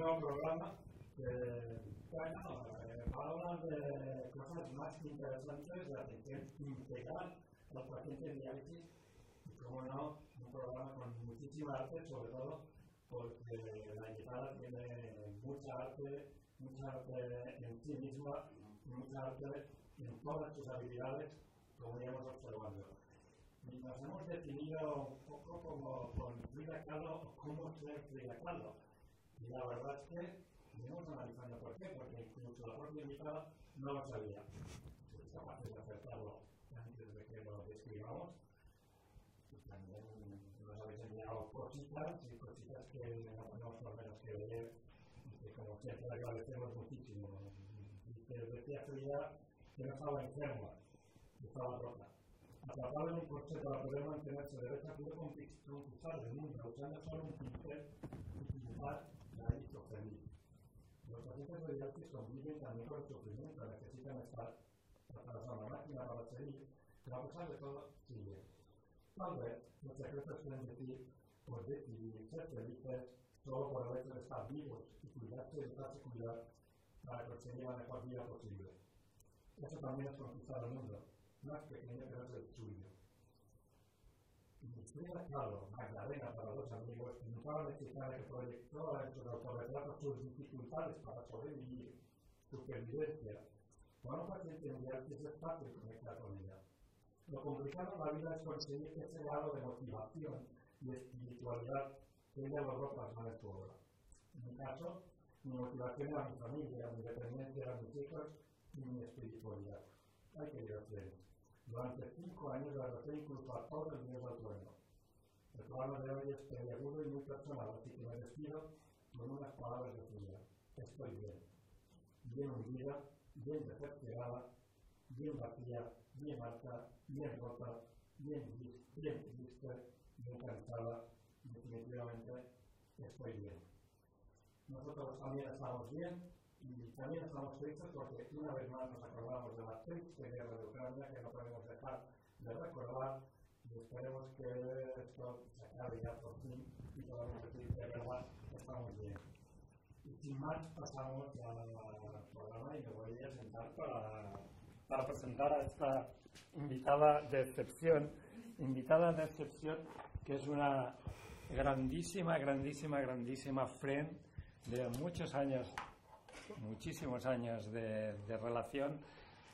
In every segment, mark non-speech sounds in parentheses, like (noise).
nuevo programa que eh, bueno, hablar eh, de cosas más interesantes de atención integral a los pacientes diálisis y, como no, un programa con muchísima arte, sobre todo porque la guitarra tiene mucha arte, mucha arte en sí misma y mucha arte en todas sus habilidades, como ya observando Y nos hemos definido un poco como con Frida Kahlo cómo ser Frida Kahlo y la verdad es que tenemos analizando por qué, porque incluso la propia invitada no lo sabía. es pues, capaz de acertarlo antes de que lo describamos. Pues, también nos habéis enviado cositas y cositas que no podemos por menos que leer y que como siempre agradecemos muchísimo. Dice, decía que no estaba enferma, que estaba rota atrapado en un coche para poder mantenerse derecha, pudo conquistar el mundo usando solo un pincel y hábitos feliz. Los pacientes de radiantes conviven también con el sufrimiento, necesitan estar atrás a la máquina para seguir pero a pesar de todo sigue. Tal vez los secretos pueden decir por pues decidir ser felices solo por el hecho de estar vivos y cuidarse y dejarse cuidar para conseguir la mejor vida posible. Eso también es conquistar el mundo, más pequeño pero es el suyo. Cristina Pablo, Magdalena para los amigos, notaba la para que proyectara en su autorretrato sus dificultades para sobrevivir, supervivencia. Bueno, a entender que es fácil conectar con ella. Lo complicado en la vida es conseguir ese grado de motivación y espiritualidad que ella logró plasmar en su En mi caso, mi motivación era mi familia, mi dependencia era mis hijos y mi espiritualidad. Hay que ir a divertirnos. Durante cinco años la incluso a todo el miedo trueno. El programa de hoy es peliagudo y muy personal, así que me despido con unas palabras de tuya. Estoy bien. Bien hundida, bien decepcionada, bien vacía, bien alta, bien rota, bien, bien triste, bien cansada. Definitivamente estoy bien. Nosotros también estamos bien, y también estamos tristes porque una vez más nos acordamos de la triste guerra de Ucrania que no podemos dejar de recordar esperemos pues, que esto se acabe ya por fin y podamos decir que de verdad estamos bien. Y sin más, pasamos al programa y me voy a sentar para, presentar a esta invitada de excepción. Invitada de excepción que es una grandísima, grandísima, grandísima friend de muchos años, muchísimos años de relación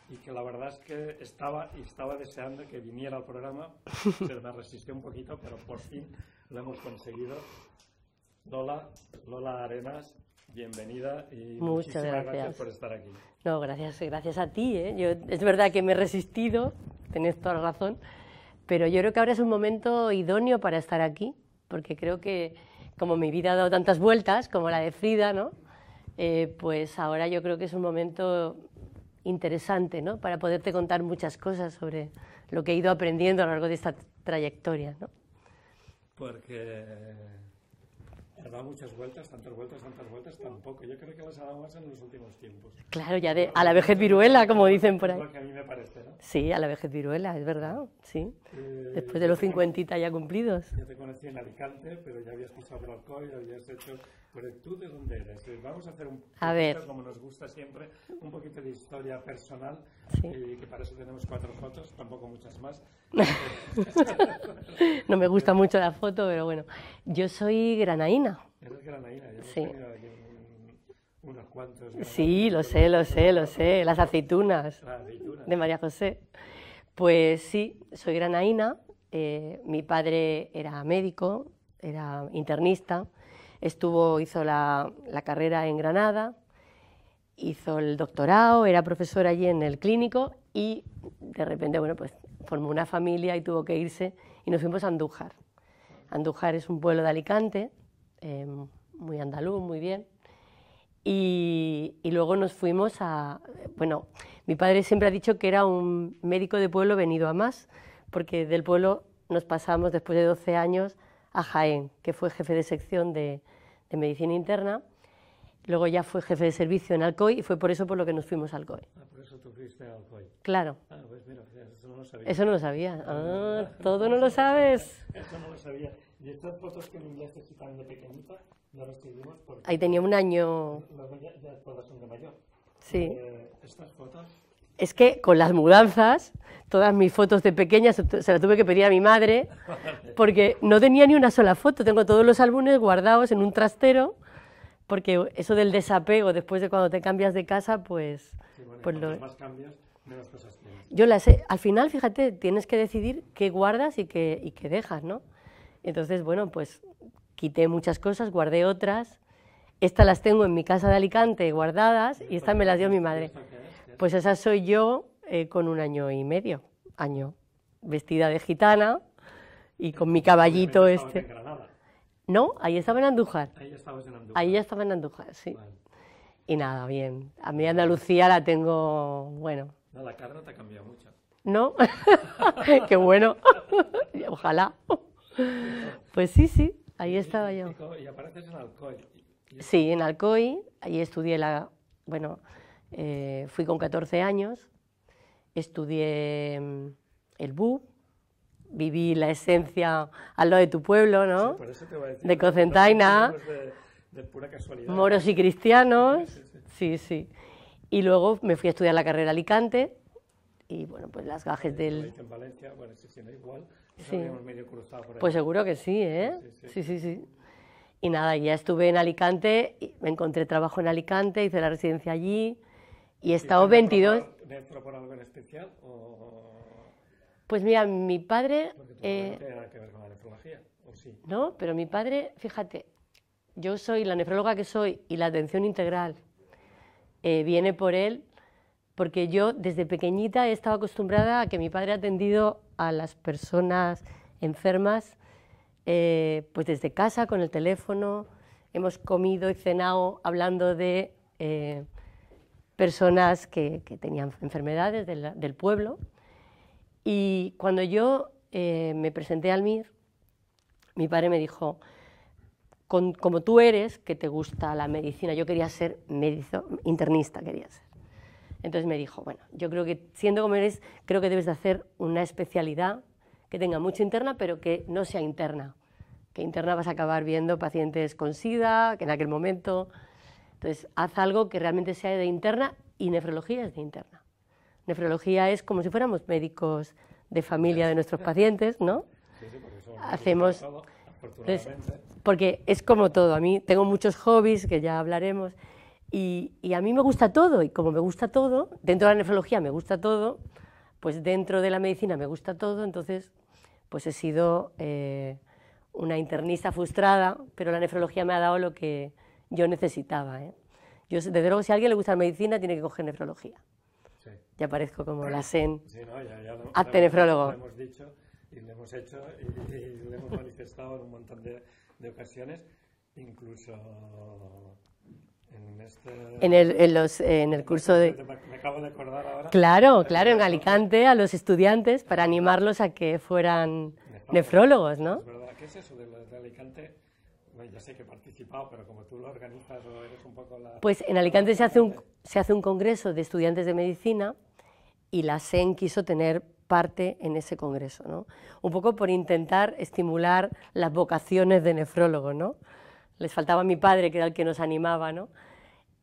y que la verdad es que estaba, estaba deseando que viniera al programa, (laughs) se me resistió un poquito, pero por fin lo hemos conseguido. Lola, Lola Arenas, bienvenida y muchas gracias. por estar aquí. No, gracias, gracias a ti. ¿eh? Yo, es verdad que me he resistido, tenés toda la razón, pero yo creo que ahora es un momento idóneo para estar aquí, porque creo que como mi vida ha dado tantas vueltas, como la de Frida, ¿no? Eh, pues ahora yo creo que es un momento interesante, ¿no? Para poderte contar muchas cosas sobre lo que he ido aprendiendo a lo largo de esta trayectoria, ¿no? Porque eh, ha dado muchas vueltas, tantas vueltas, tantas vueltas, tampoco. Yo creo que las ha dado más en los últimos tiempos. Claro, ya de, a la vejez viruela, como dicen por ahí. Lo que a mí me parece, ¿no? Sí, a la vejez viruela, es verdad, sí. Eh, Después de los cincuentita ya cumplidos. Yo te conocí en Alicante, pero ya habías puesto por alcohol, ya habías hecho... Pero tú, ¿de dónde eres? Eh, vamos a hacer un a poquito, como nos gusta siempre, un poquito de historia personal, sí. eh, que para eso tenemos cuatro fotos, tampoco muchas más. (laughs) (laughs) no me gusta mucho la foto, pero bueno. Yo soy granaína. Eres granaína, sí. Sí, lo sé, lo sé, lo sé. Las aceitunas, Las aceitunas. De María José. Pues sí, soy granaína. Eh, mi padre era médico, era internista. Estuvo, hizo la, la carrera en Granada, hizo el doctorado, era profesor allí en el clínico y de repente, bueno, pues formó una familia y tuvo que irse y nos fuimos a Andújar. Andújar es un pueblo de Alicante, em, muy andaluz, muy bien. Y, luego nos fuimos a... Bueno, mi padre siempre ha dicho que era un médico de pueblo venido a más, porque del pueblo nos pasamos después de 12 años a Jaén, que fue jefe de sección de, medicina interna. Luego ya fue jefe de servicio en Alcoy y fue por eso por lo que nos fuimos a Alcoy. Ah, por eso tú fuiste a Alcoy. Claro. Ah, pues eso no lo sabía. todo no lo sabes. eso no lo sabía. Y estas fotos que de pequeñita, no las tuvimos Ahí tenía un año... mayor. Sí. Eh, estas fotos... Es que con las mudanzas, todas mis fotos de pequeña se las tuve que pedir a mi madre, (laughs) porque no tenía ni una sola foto. Tengo todos los álbumes guardados en un trastero, porque eso del desapego después de cuando te cambias de casa, pues... pues más cambias, yo las he, al final, fíjate, tienes que decidir qué guardas y qué, y qué dejas, ¿no? Entonces, bueno, pues quité muchas cosas, guardé otras. Estas las tengo en mi casa de Alicante guardadas y estas me las dio mi madre. Pues esa soy yo eh, con un año y medio, año, vestida de gitana y con mi caballito este. No, ahí estaba en Andújar. Ahí estabas en Andújar. Ahí estaba en Andújar, sí. Y nada, bien. A mí Andalucía la tengo, bueno, no, la carne te ha cambiado mucho. ¿No? (laughs) Qué bueno. (laughs) Ojalá. Pues sí, sí, ahí estaba yo. Y apareces en Alcoy. Sí, en Alcoy, ahí estudié la... Bueno, eh, fui con 14 años, estudié mm, el BU, viví la esencia al lado de tu pueblo, ¿no? por eso te voy a decir, de Cocentaina. De, pura casualidad. Moros y cristianos. sí. sí. Y luego me fui a estudiar la carrera a Alicante y bueno, pues las gajes eh, del... En Valencia, bueno, sí, sí, igual. Sí. Medio cruzado por ahí. Pues seguro que sí, ¿eh? Sí sí. sí, Y nada, ya estuve en Alicante, y me encontré trabajo en Alicante, hice la residencia allí y he estado 22... por algo en especial o...? Pues mira, mi padre... no eh, tiene nada que ver con la nefrología, ¿o sí? No, pero mi padre, fíjate, yo soy la nefróloga que soy y la atención integral eh, viene por él, porque yo desde pequeñita he estado acostumbrada a que mi padre ha atendido a las personas enfermas, eh, pues desde casa, con el teléfono, hemos comido y cenado hablando de eh, personas que, tenían enfermedades del, del, pueblo. Y cuando yo me presenté al MIR, mi padre me dijo, como tú eres, que te gusta la medicina. Yo quería ser internista, quería ser. Entonces me dijo, bueno, yo creo que siendo como eres, creo que debes de hacer una especialidad que tenga mucha interna, pero que no sea interna. Que interna vas a acabar viendo pacientes con SIDA, que en aquel momento. Entonces, haz algo que realmente sea de interna y nefrología es de interna. Nefrología es como si fuéramos médicos de familia de nuestros pacientes, ¿no? Sí, sí, porque Hacemos porque es como todo. A mí tengo muchos hobbies, que ya hablaremos, y, a mí me gusta todo, y como me gusta todo, dentro de la nefrología me gusta todo, pues dentro de la medicina me gusta todo, entonces pues he sido eh, una internista frustrada, pero la nefrología me ha dado lo que yo necesitaba. ¿eh? Yo, desde luego, si a alguien le gusta la medicina, tiene que coger nefrología. Ya parezco como la SEN. Sí, no, ya, lo, nefrólogo. Lo hemos dicho y lo hemos hecho y lo hemos manifestado en un montón de de ocasiones, incluso en, este, en, el, en, los, en el, curso de... Me acabo de acordar ahora. Claro, claro, en Alicante a los estudiantes para animarlos a que fueran nefrólogos, ¿no? Es verdad, ¿qué es eso de, de Alicante? Bueno, ya sé que he participado, pero como tú lo organizas o eres un poco la... Pues en Alicante se hace un, se hace un congreso de estudiantes de medicina y la SEN quiso tener parte en ese congreso, ¿no? Un poco por intentar estimular las vocaciones de nefrólogo ¿no? Les faltaba mi padre, que era el que nos animaba, ¿no?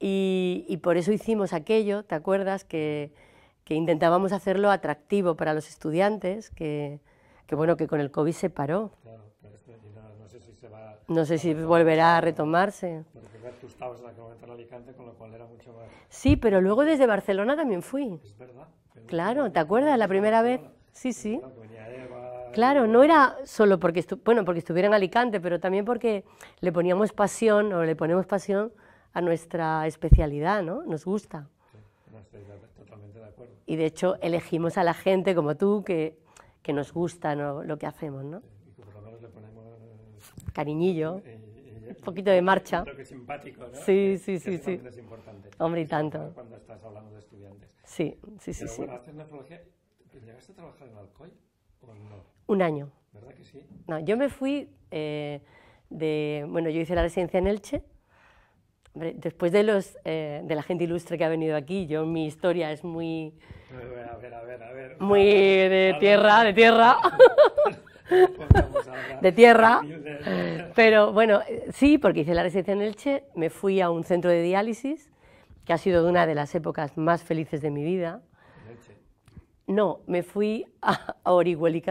Y, por eso hicimos aquello, ¿te acuerdas? Que, intentábamos hacerlo atractivo para los estudiantes, que, bueno, que con el COVID se paró. Este, no, sé si volverá a retomarse. Sí, pero luego desde Barcelona también fui. Es verdad. Claro, ¿te acuerdas? La primera vez. Sí, sí. Ah, pues claro, no era solo porque, bueno, porque estuviera en Alicante, pero también porque le poníamos pasión o le ponemos pasión a nuestra especialidad, ¿no? Nos gusta. Y de hecho elegimos a la gente como tú que, nos gusta lo que hacemos, ¿no? Cariñillo, un poquito de marcha. que es simpático, ¿no? Sí, sí, sí. sí. Hombre, y tanto. Cuando estás hablando de estudiantes. Sí, sí, sí. Pero ¿Llegaste a trabajar en Alcoy o no? Un año. ¿Verdad que sí? No, yo me fui eh, de. Bueno, yo hice la residencia en Elche. Después de, los, eh, de la gente ilustre que ha venido aquí, yo mi historia es muy... A ver, a ver, a ver. Muy de tierra, de tierra. (laughs) (laughs) de tierra. Pero bueno, sí, porque hice la residencia en Elche, me fui a un centro de diálisis que ha sido de una de las épocas más felices de mi vida. No, me fui a, a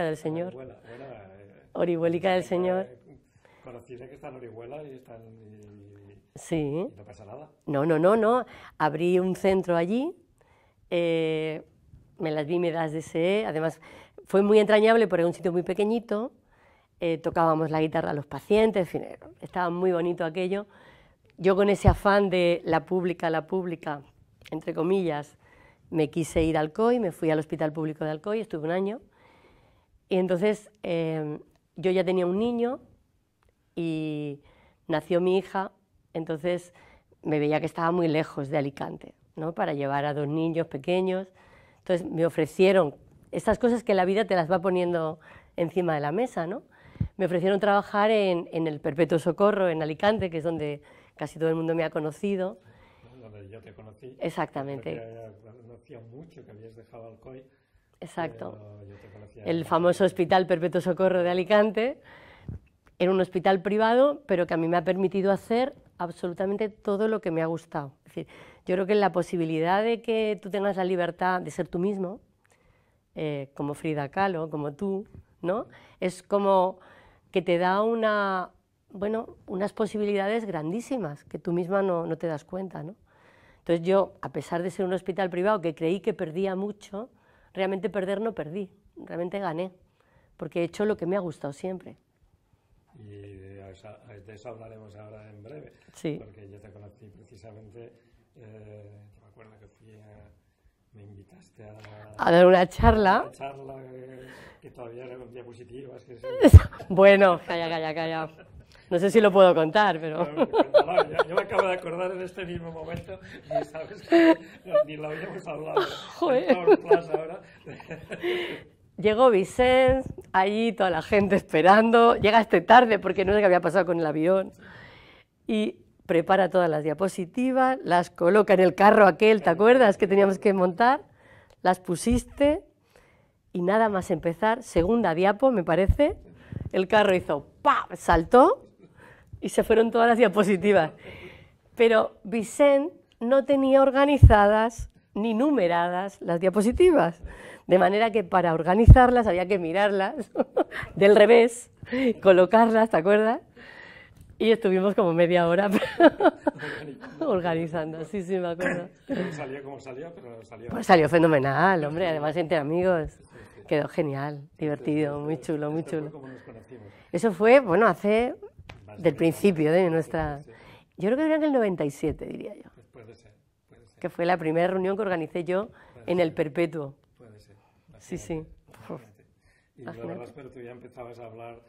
del Señor. Eh, del Señor. Eh, Conociste que está en Orihuela y está en... Sí. no pasa nada. No, no, no, no. Abrí un centro allí, eh, me las vi, me las deseé. Además, fue muy entrañable porque era un sitio muy pequeñito. tocábamos la guitarra a los pacientes, en estaba muy bonito aquello yo con ese afán de la pública, la pública, entre comillas, me quise ir al COI, me fui al Hospital Público de Alcoy, estuve un año. Y entonces em, yo ya tenía un niño y nació mi hija, entonces me veía que estaba muy lejos de Alicante, ¿no? Para llevar a dos niños pequeños. Entonces me ofrecieron estas cosas que la vida te las va poniendo encima de la mesa, ¿no? Me ofrecieron trabajar en, en el Perpetuo Socorro en Alicante, que es donde casi todo el mundo me ha conocido. Donde yo te conocí. Exactamente. mucho habías dejado Exacto. el famoso Hospital Perpetuo Socorro de Alicante. Era un hospital privado, pero que a mí me ha permitido hacer absolutamente todo lo que me ha gustado. Es decir, yo creo que la posibilidad de que tú tengas la libertad de ser tú mismo, eh, como Frida Kahlo, como tú, ¿no? Es como que te da una, bueno, unas posibilidades grandísimas que tú misma no, te das cuenta, ¿no? Entonces yo, a pesar de ser un hospital privado que creí que perdía mucho, realmente perder no perdí, realmente gané, porque he hecho lo que me ha gustado siempre. Y de, eso hablaremos ahora en breve, porque yo te conocí precisamente, eh, me que fui a me invitaste a, a dar una charla. Una charla que todavía era con diapositivas. Que (laughs) bueno, calla, calla, calla. No sé si lo puedo contar, pero... yo, yo, me acabo de acordar en este mismo momento y sabes que ni lo habíamos hablado. (laughs) Joder. Ahora. (laughs) Llegó Vicente, allí toda la gente esperando, llegaste tarde porque no sé qué había pasado con el avión. Y prepara todas las diapositivas, las coloca en el carro aquel, ¿te acuerdas? Que teníamos que montar, las pusiste y nada más empezar, segunda diapo, me parece, el carro hizo ¡pa! saltó y se fueron todas las diapositivas. Pero Vicent no tenía organizadas ni numeradas las diapositivas, de manera que para organizarlas había que mirarlas (laughs) del revés, colocarlas, ¿te acuerdas? Y estuvimos como media hora (laughs) organizando, sí, sí, me acuerdo. ¿Salió como salía? Pero salió. Pues salió fenomenal, hombre, además entre amigos. Quedó genial, este divertido, muy chulo, muy este chulo. Eso fue, bueno, hace del principio de nuestra... Yo creo que era en el 97, diría yo. Puede ser, Que fue la primera reunión que organicé yo en el Perpetuo. Puede ser. Sí, sí. Y luego, pero tú ya empezabas a hablar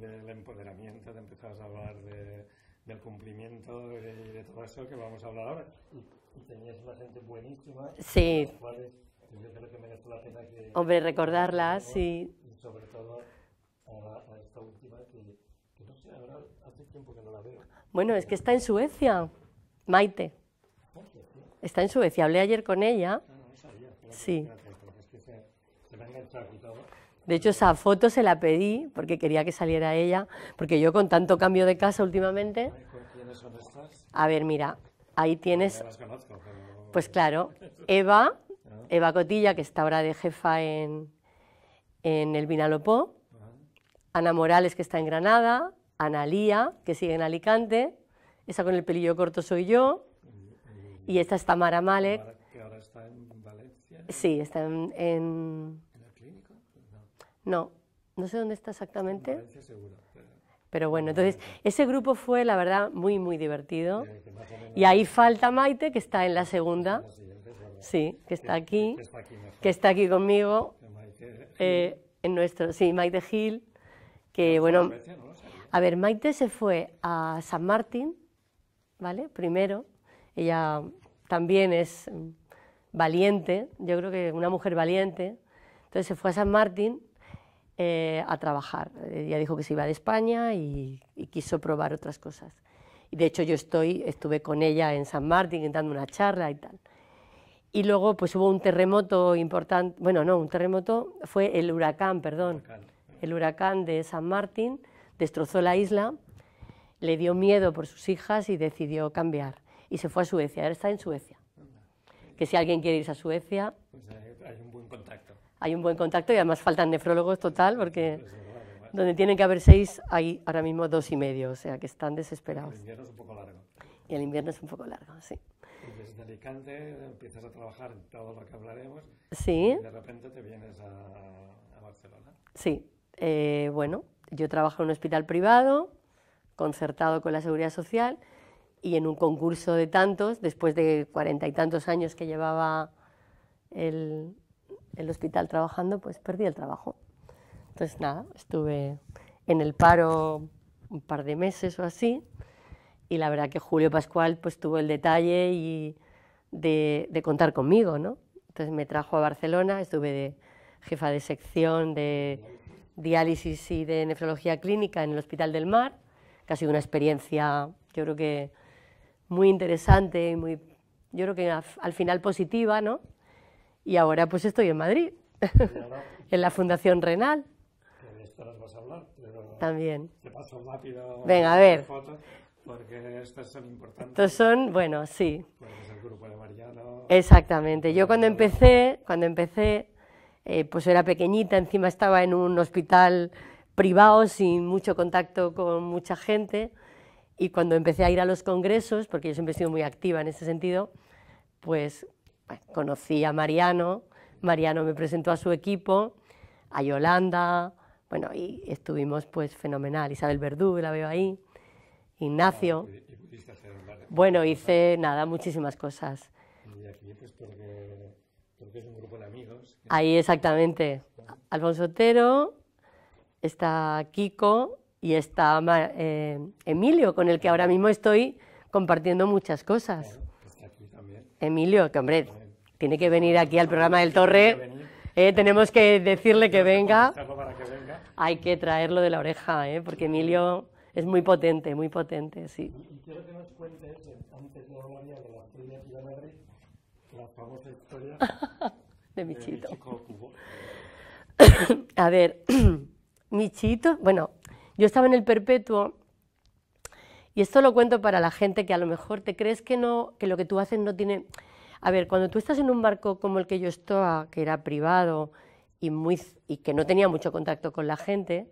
del empoderamiento, te empezabas a hablar de, del cumplimiento y de, todo eso que vamos a hablar ahora. Y, tenías una gente buenísima. Sí. Cuales, yo creo que merece la pena que... recordarla, Y sobre todo a, esta última que, no sé, ahora hace tiempo que no la veo. Bueno, es que está en Suecia, Maite. Está en Suecia, hablé ayer con ella. Ah, no, sabía, sí. es que se, me ha enganchado de hecho, esa foto se la pedí porque quería que saliera ella, porque yo con tanto cambio de casa últimamente... A ver, mira, ahí tienes... Pues claro, Eva, (laughs) Eva Cotilla, que está ahora de jefa en, el Vinalopó, Ana Morales, que está en Granada, Ana Lía, que sigue en Alicante, esa con el pelillo corto soy yo, y, esta es Tamara Malek. Que ahora está en Valencia. Sí, está en no, no sé dónde está exactamente. Pero bueno, entonces ese grupo fue, la verdad, muy, muy divertido. Y ahí falta Maite, que está en la segunda. Sí, que está aquí, que está aquí conmigo. Eh, en nuestro, sí, Maite Gil, que bueno... A ver, Maite se fue a San Martín, ¿vale? Primero. Ella también es mm, valiente, yo creo que una mujer valiente. Entonces se fue a San Martín eh, a trabajar. Ella eh, dijo que se iba de España y, quiso probar otras cosas. Y de hecho yo estoy, estuve con ella en San Martín dando una charla y tal. Y luego pues hubo un terremoto importante, bueno, no, un terremoto, fue el huracán, perdón. El huracán de San Martín destrozó la isla, le dio miedo por sus hijas y decidió cambiar. Y se fue a Suecia, ahora está en Suecia. Que si alguien quiere irse a Suecia... Pues hay un buen contacto hay un buen contacto y además faltan nefrólogos total porque donde tienen que haber seis hay ahora mismo dos y medio, o sea que están desesperados. El invierno es un poco largo. Y el invierno es un poco largo, sí. desde Alicante empiezas a trabajar en todo lo que hablaremos. Sí. de repente te vienes a, Barcelona. Sí. Eh, bueno, yo trabajo en un hospital privado, concertado con la Seguridad Social, y en un concurso de tantos, después de cuarenta y tantos años que llevaba el, el hospital trabajando, pues perdí el trabajo. Entonces, nada, estuve en el paro un par de meses o así, y la verdad que Julio Pascual pues tuvo el detalle y de, contar conmigo, ¿no? Entonces me trajo a Barcelona, estuve de jefa de sección de diálisis y de nefrología clínica en el Hospital del Mar, que ha sido una experiencia, yo creo que muy interesante, y muy, yo creo que al final positiva, ¿no? y ahora pues estoy en Madrid, (laughs) en la Fundación Renal. esto vas a hablar, También. Te paso rápido. Venga, a ver. porque estas son importantes. Estos son, bueno, sí. el grupo de Mariano. Exactamente. Yo cuando empecé, cuando empecé, eh, pues era pequeñita, encima estaba en un hospital privado sin mucho contacto con mucha gente y cuando empecé a ir a los congresos, porque yo siempre he sido muy activa en ese sentido, pues pues, conocí a Mariano, Mariano me presentó a su equipo, a Yolanda, bueno, y estuvimos pues fenomenal. Isabel Verdú, la veo ahí, Ignacio. Ah, bueno, hice nada, muchísimas cosas. Ahí, exactamente. Alfonso Otero, está Kiko y está eh, Emilio, con el que ahora mismo estoy compartiendo muchas cosas. Emilio, que hombre, tiene que venir aquí al programa del Torre. Eh, tenemos que decirle que venga. Hay que traerlo de la oreja, eh, porque Emilio es muy potente, muy potente, sí. quiero que nos cuentes, antes de la de la famosa historia (laughs) de Michito. (coughs) A ver, (coughs) Michito, bueno, yo estaba en el perpetuo y esto lo cuento para la gente que a lo mejor te crees que, que lo que tú haces no tiene... A ver, cuando tú estás en un barco como el que yo estaba, que era privado y, que no tenía mucho contacto con la gente,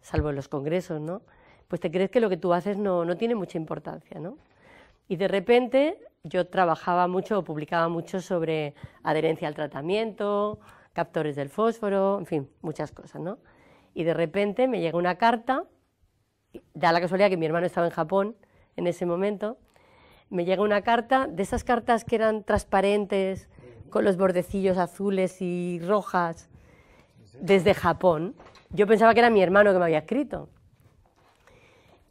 salvo en los congresos, ¿no? Pues te crees que lo que tú haces no, no tiene mucha importancia, ¿no? Y de repente yo trabajaba mucho o publicaba mucho sobre adherencia al tratamiento, captores del fósforo, en fin, muchas cosas, ¿no? Y de repente me llega una carta Da la casualidad que mi hermano estaba en Japón en ese momento. Me llega una carta, de esas cartas que eran transparentes, con los bordecillos azules y rojas, desde Japón. Yo pensaba que era mi hermano que me había escrito.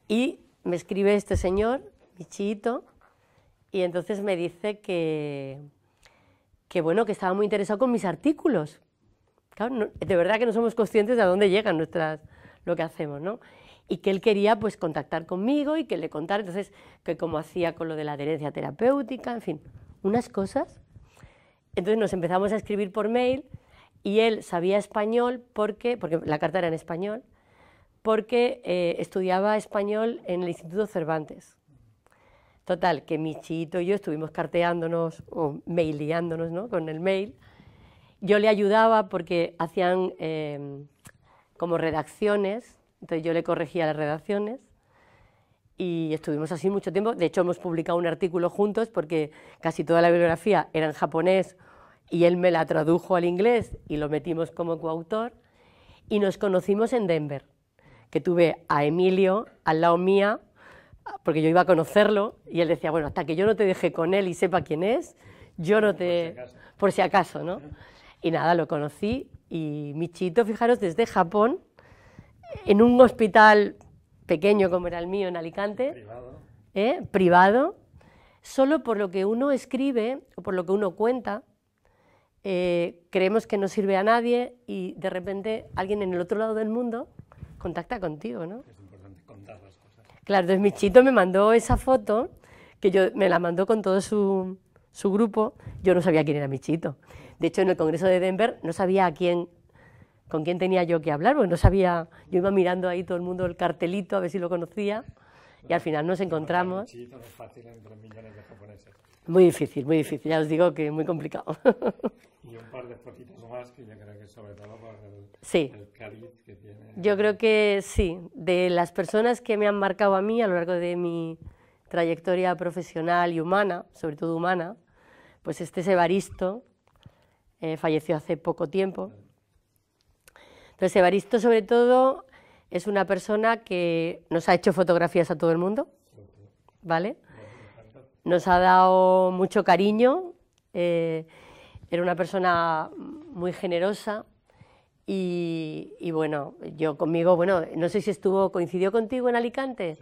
Y me escribe este señor, Michito, y entonces me dice que, bueno, que estaba muy interesado con mis artículos. de verdad que no somos conscientes de a dónde llegan nuestras, lo que hacemos, ¿no? y que él quería pues contactar conmigo y que le contara, entonces, que como hacía con lo de la adherencia terapéutica, en fin, unas cosas. Entonces nos empezamos a escribir por mail y él sabía español porque, porque la carta era en español, porque eh, estudiaba español en el Instituto Cervantes. Total, que mi chito y yo estuvimos carteándonos o maileándonos ¿no? con el mail. Yo le ayudaba porque hacían eh, como redacciones entonces yo le corregía las redacciones y estuvimos así mucho tiempo. De hecho, hemos publicado un artículo juntos porque casi toda la bibliografía era en japonés y él me la tradujo al inglés y lo metimos como coautor. Y nos conocimos en Denver, que tuve a Emilio al lado mía, porque yo iba a conocerlo y él decía, bueno, hasta que yo no te deje con él y sepa quién es, yo no te... Por si acaso, ¿no? Y nada, lo conocí y Michito, fijaros, desde Japón en un hospital pequeño como era el mío en Alicante, ¿eh? privado. solo por lo que uno escribe o por lo que uno cuenta, eh, creemos que no sirve a nadie y de repente alguien en el otro lado del mundo contacta contigo, ¿no? Es importante contar las cosas. Claro, entonces Michito me mandó esa foto, que yo me la mandó con todo su, su grupo, yo no sabía quién era Michito. De hecho, en el Congreso de Denver no sabía a quién con quién tenía yo que hablar, porque no sabía, yo iba mirando ahí todo el mundo el cartelito a ver si lo conocía y al final nos encontramos. Muy difícil, muy difícil, ya os digo que muy complicado. (laughs) Y un par de poquitos más que yo creo que sobre todo el, sí. Yo creo que sí, de las personas que me han marcado a mí a lo largo de mi trayectoria profesional y humana, sobre todo humana, pues este es Evaristo, eh, falleció hace poco tiempo. Entonces, Evaristo, sobre todo, es una persona que nos ha hecho fotografías a todo el mundo, ¿vale? Nos ha dado mucho cariño, eh, era una persona muy generosa y, bueno, yo conmigo, bueno, no sé si estuvo, coincidió contigo en Alicante,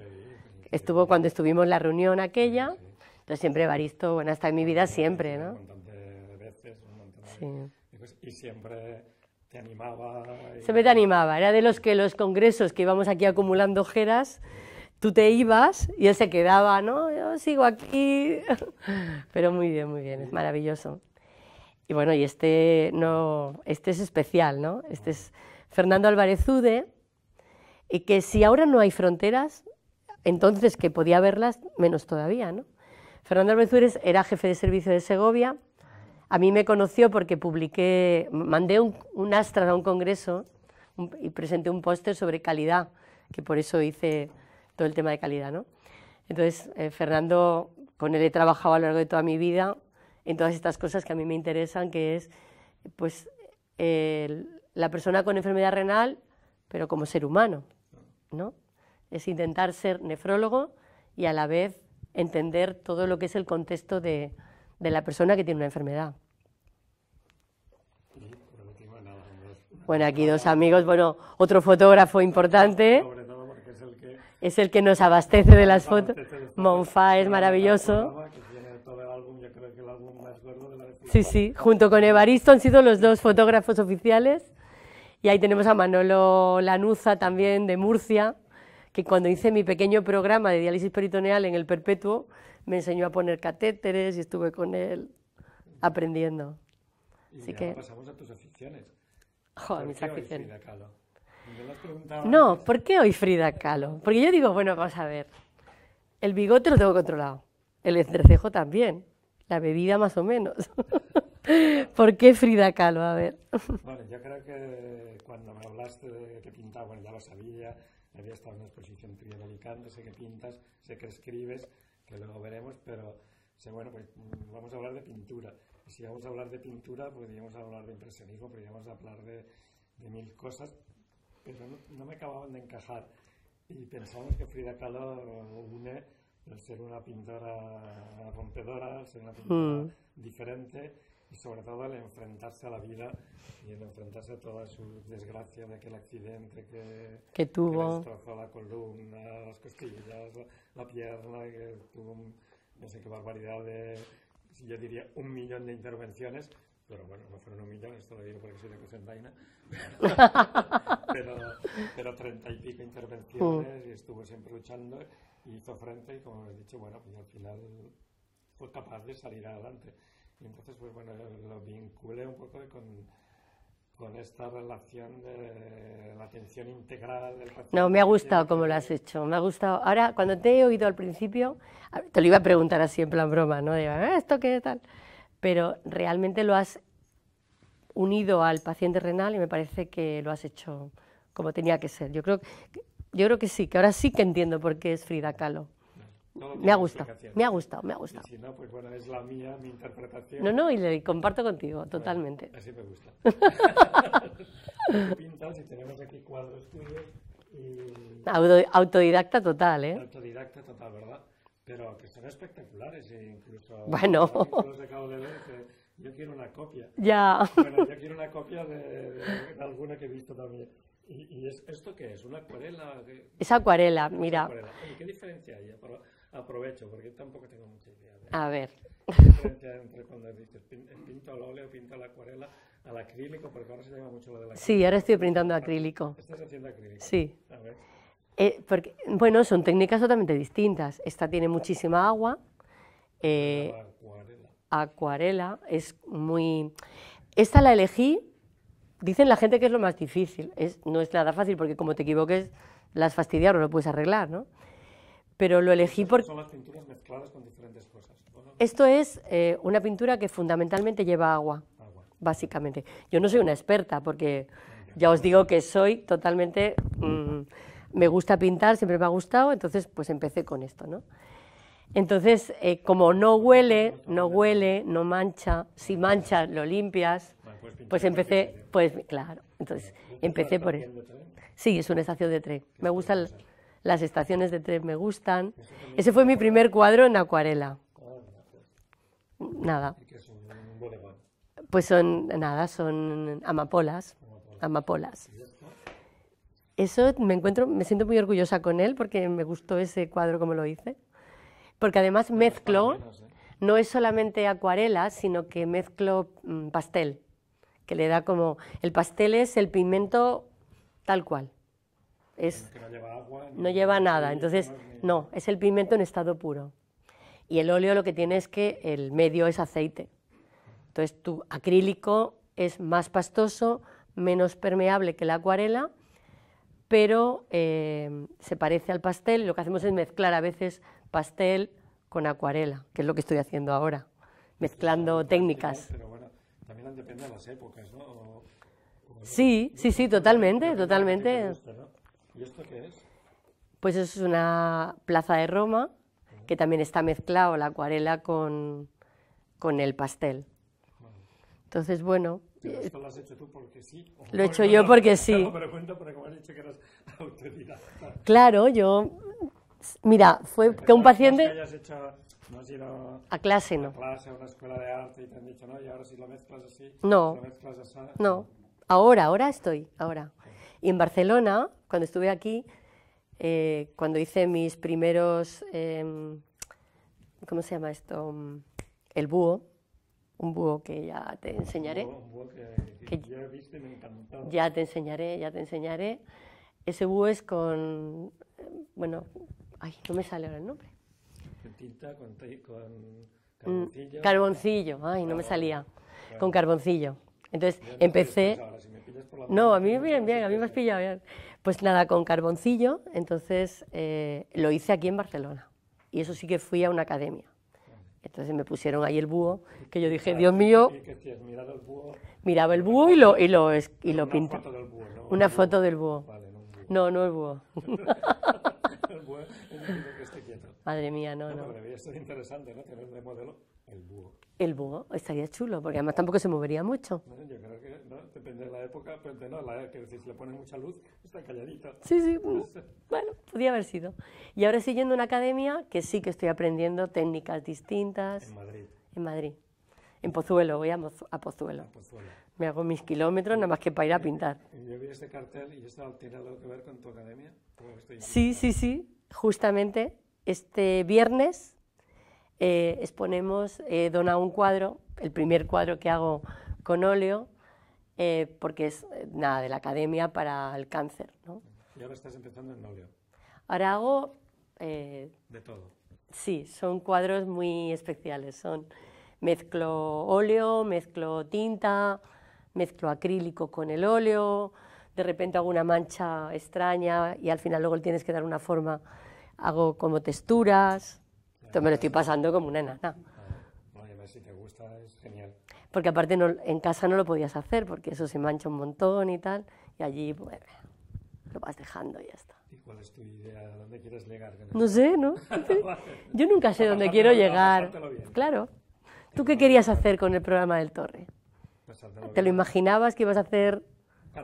estuvo cuando estuvimos en la reunión aquella, entonces siempre Evaristo, bueno, está en mi vida siempre, ¿no? Un veces, un montón de... Pues, y siempre se me te animaba, era de los que los congresos que íbamos aquí acumulando ojeras, tú te ibas y él se quedaba, ¿no? Yo sigo aquí. (laughs) Pero muy bien, muy bien, es maravilloso. Y bueno, y este, no, este es especial, ¿no? Este es Fernando Álvarez Ude, y que si ahora no hay fronteras, entonces que podía haberlas, menos todavía, ¿no? Fernando Álvarez Ude era jefe de servicio de Segovia, a mí me conoció porque publiqué, mandé un, Astra a un congreso y presenté un póster sobre calidad, que por eso hice todo el tema de calidad. Entonces, eh, Fernando, con él he trabajado a lo largo de toda mi vida en todas estas cosas que a mí me interesan, que es pues, la persona con enfermedad renal, pero como ser humano. ¿no? Es intentar ser nefrólogo y a la vez entender todo lo que es el contexto de, de la persona que tiene una enfermedad. Bueno, aquí dos amigos, bueno, otro fotógrafo importante. Es el que nos abastece de las fotos. Monfa es maravilloso. Sí, sí, junto con Evaristo han sido los dos fotógrafos oficiales. Y ahí tenemos a Manolo Lanuza también de Murcia, que cuando hice mi pequeño programa de diálisis peritoneal en el Perpetuo, me enseñó a poner catéteres y estuve con él aprendiendo. Y Así pasamos a tus aficiones. Joder, ¿Por mis qué aficiones. Hoy Frida Kahlo? No, ¿por qué hoy Frida Kahlo? Porque yo digo, bueno, vamos a ver, el bigote lo tengo controlado, el entrecejo también, la bebida más o menos. (laughs) ¿Por qué Frida Kahlo? A ver. Bueno, yo creo que cuando me hablaste de que pintaba, bueno, ya lo sabía, había estado en una exposición tuya en sé que pintas, sé que escribes, que luego veremos, pero bueno, pues mm, vamos a hablar de pintura. si vamos a hablar de pintura, podríamos pues hablar de impresionismo, podríamos hablar de, mil cosas, pero no, me acababan de encajar. Y pensamos que Frida Kahlo une el ser una pintora rompedora, ser una pintora hmm. diferente y sobre todo al enfrentarse a la vida y al enfrentarse a toda su desgracia de aquel accidente que, que tuvo. Que destrozó la columna, las costillas, la, pierna, que tuvo no sé qué barbaridad de, yo diría, un millón de intervenciones. Pero bueno, no fueron un millón, esto lo digo porque soy de Cosentaina. (laughs) pero, treinta y pico intervenciones y estuvo siempre luchando y hizo frente y como he dicho, bueno, pues al final fue capaz de salir adelante entonces, pues bueno, lo vinculé un poco con, esta relación de la atención integral del paciente. No, me ha gustado como lo has hecho, me ha gustado. Ahora, cuando te he oído al principio, te lo iba a preguntar así en plan broma, ¿no? Digo, ah, ¿esto qué tal? Pero realmente lo has unido al paciente renal y me parece que lo has hecho como tenía que ser. Yo creo, yo creo que sí, que ahora sí que entiendo por qué es Frida Kahlo me ha gustado, me ha gustado, me ha gustado. Y si no, pues bueno, es la mía, mi interpretación. No, no, y le comparto contigo, totalmente. así me gusta. (laughs) (laughs) pintas y tenemos aquí cuadros tuyos. Autodidacta total, ¿eh? Autodidacta total, ¿verdad? Pero que son espectaculares, e incluso. Bueno. Los acabo de ver, que yo quiero una copia. Ya. Bueno, yo quiero una copia de, de, alguna que he visto también. ¿Y, y es, esto qué es? ¿Una acuarela? Es acuarela, mira. ¿Y qué diferencia hay? Aprovecho, porque tampoco tengo mucha idea. A ver. Entre, cuando dices pinto al óleo, pinto la acuarela, al acrílico, porque ahora se llama mucho lo de la Sí, ahora estoy pintando acrílico. ¿Estás haciendo acrílico? Sí. A ver. Eh, porque, bueno, son técnicas totalmente distintas. Esta tiene muchísima agua. Eh, acuarela. Acuarela es muy... Esta la elegí, dicen la gente que es lo más difícil. Es, no es nada fácil porque como te equivoques las no lo puedes arreglar, ¿no? pero lo elegí porque... Son las pinturas mezcladas con diferentes cosas. Esto es eh, una pintura que fundamentalmente lleva agua, básicamente. Yo no soy una experta porque ya os digo que soy totalmente... Mm, me gusta pintar, siempre me ha gustado, entonces pues empecé con esto, ¿no? Entonces, eh, como no huele, pues no huele, no mancha, si mancha lo limpias, pues empecé, pues claro, entonces empecé por eso. Sí, es una estación de tren. Me gusta el... Las estaciones de tren me gustan. Ese fue mi primer cuadro en acuarela. Nada. Pues son, nada, son amapolas. Amapolas. Eso me encuentro, me siento muy orgullosa con él porque me gustó ese cuadro como lo hice. Porque además mezclo, ¿eh? no es solamente acuarela, sino que mezclo mm, pastel, que le da como, el pastel es el pigmento tal cual. Es, no lleva nada. Entonces, no, es el pimiento en estado puro. Y el óleo lo que tiene es que el medio es aceite. Entonces, tu acrílico es más pastoso, menos permeable que la acuarela, pero eh, se parece al pastel. Lo que hacemos es mezclar a veces pastel con acuarela, que es lo que estoy haciendo ahora, mezclando técnicas. Pero bueno, también depende de las épocas, ¿no? sí, sí, sí, totalmente, totalmente. ¿Y esto qué es? Pues es una plaza de Roma que también está mezclado la acuarela con, con el pastel. Entonces, bueno... esto eh, lo has hecho tú porque sí. lo he hecho yo porque sí. Pero has dicho que (laughs) autodidacta. Claro, yo... Mira, fue que un paciente... Que hecho, no has ido a clase, no. A clase, a una escuela de arte y te han dicho, no, y ahora si lo mezclas así... No. no. Ahora, ahora estoy, ahora. Y en Barcelona, cuando estuve aquí, eh, cuando hice mis primeros, em, ¿cómo se llama esto? Mm, el búho, un búho que ya te enseñaré. Un búho, que, ya, viste, me ya te enseñaré, ya te enseñaré. Ese búho es con, bueno, ay, no me sale ahora el nombre. Mm, carboncillo. Carboncillo, ay, no me salía. Con carboncillo. Entonces empecé, no, a mí bien, bien, a mí me has pillado. Bien. Pues nada, con carboncillo, entonces eh, lo hice aquí en Barcelona. Y eso sí que fui a una academia. Entonces me pusieron ahí el búho, que yo dije, Dios mío. Miraba el búho y lo, y lo, y lo pinté. Una foto del búho. ¿no? no, el búho. (laughs) el búho Madre mía, no, no. ¿no? El búho. El búho, estaría chulo, porque además tampoco se movería mucho. Bueno, yo creo que depende de la época, pero no, la, que si le pones mucha luz, está calladito. Sí, sí, mm, bueno, podía haber sido. Y ahora estoy yendo a una academia que sí que estoy aprendiendo técnicas distintas. En Madrid. En Madrid. En Pozuelo, voy a, Pozuelo. Me hago mis kilómetros nada más que para ir a pintar. Yo vi este cartel y esto tiene algo que ver con tu academia. sí, sí, sí. Justamente este viernes eh, exponemos eh, Dona un cuadro, el primer cuadro que hago con óleo, eh, porque es eh, nada de la academia para el cáncer. ¿no? Y ahora estás empezando en óleo. Ahora hago... de todo. Sí, son cuadros muy especiales. Son mezclo óleo, mezclo tinta, mezclo acrílico con el óleo, de repente hago una mancha extraña y al final luego le tienes que dar una forma, hago como texturas. Entonces me lo estoy pasando como una nana. Ah, si te gusta, es genial. Porque aparte en casa no lo podías hacer, porque eso se mancha un montón y tal, y allí, pues, lo vas dejando y ya está. ¿Y cuál es tu idea? ¿Dónde quieres llegar? No sé, ¿no? (laughs) Yo nunca sé dónde quiero llegar. Claro. ¿Tú qué querías hacer con el programa del Torre? Pues ¿Te lo imaginabas que ibas a hacer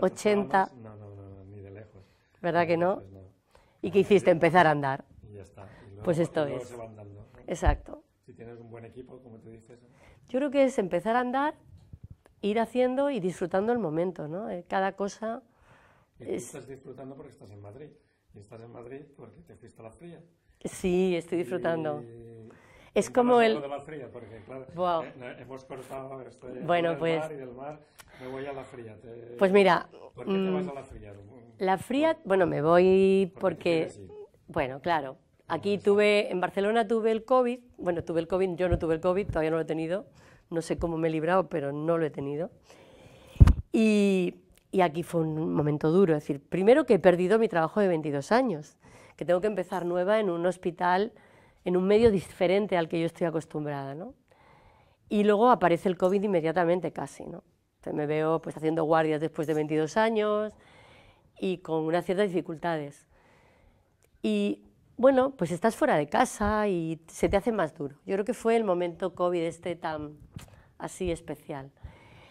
80? No, no, no, ni de lejos. ¿Verdad que no? ¿Y qué hiciste? Empezar a andar. Y ya está. Pues esto es. Se va andando Exacto. Si tienes un buen equipo, como tú dices. Yo creo que es empezar a andar, ir haciendo y disfrutando el momento, ¿no? Eh, cada cosa. Y tú estás disfrutando porque estás en Madrid. Y estás en Madrid porque te fuiste a la fría. Sí, estoy disfrutando. Es como el. De la fría, porque, claro, wow. Eh, hemos cortado. Estoy bueno, pues. Mar y me voy a la fría. Pues mira. ¿Por qué te vas mm, a la fría? La fría, bueno, me voy porque... Bueno, claro Aquí tuve, en Barcelona tuve el COVID, bueno, tuve el COVID, yo no tuve el COVID, todavía no lo he tenido, no sé cómo me he librado, pero no lo he tenido. Y, aquí fue un momento duro, es decir, primero que he perdido mi trabajo de 22 años, que tengo que empezar nueva en un hospital, en un medio diferente al que yo estoy acostumbrada, ¿no? Y luego aparece el COVID inmediatamente casi, ¿no? Entonces me veo pues haciendo guardias después de 22 años y con unas ciertas dificultades. Y bueno, pues estás fuera de casa y se te hace más duro. Yo creo que fue el momento COVID este tan así especial.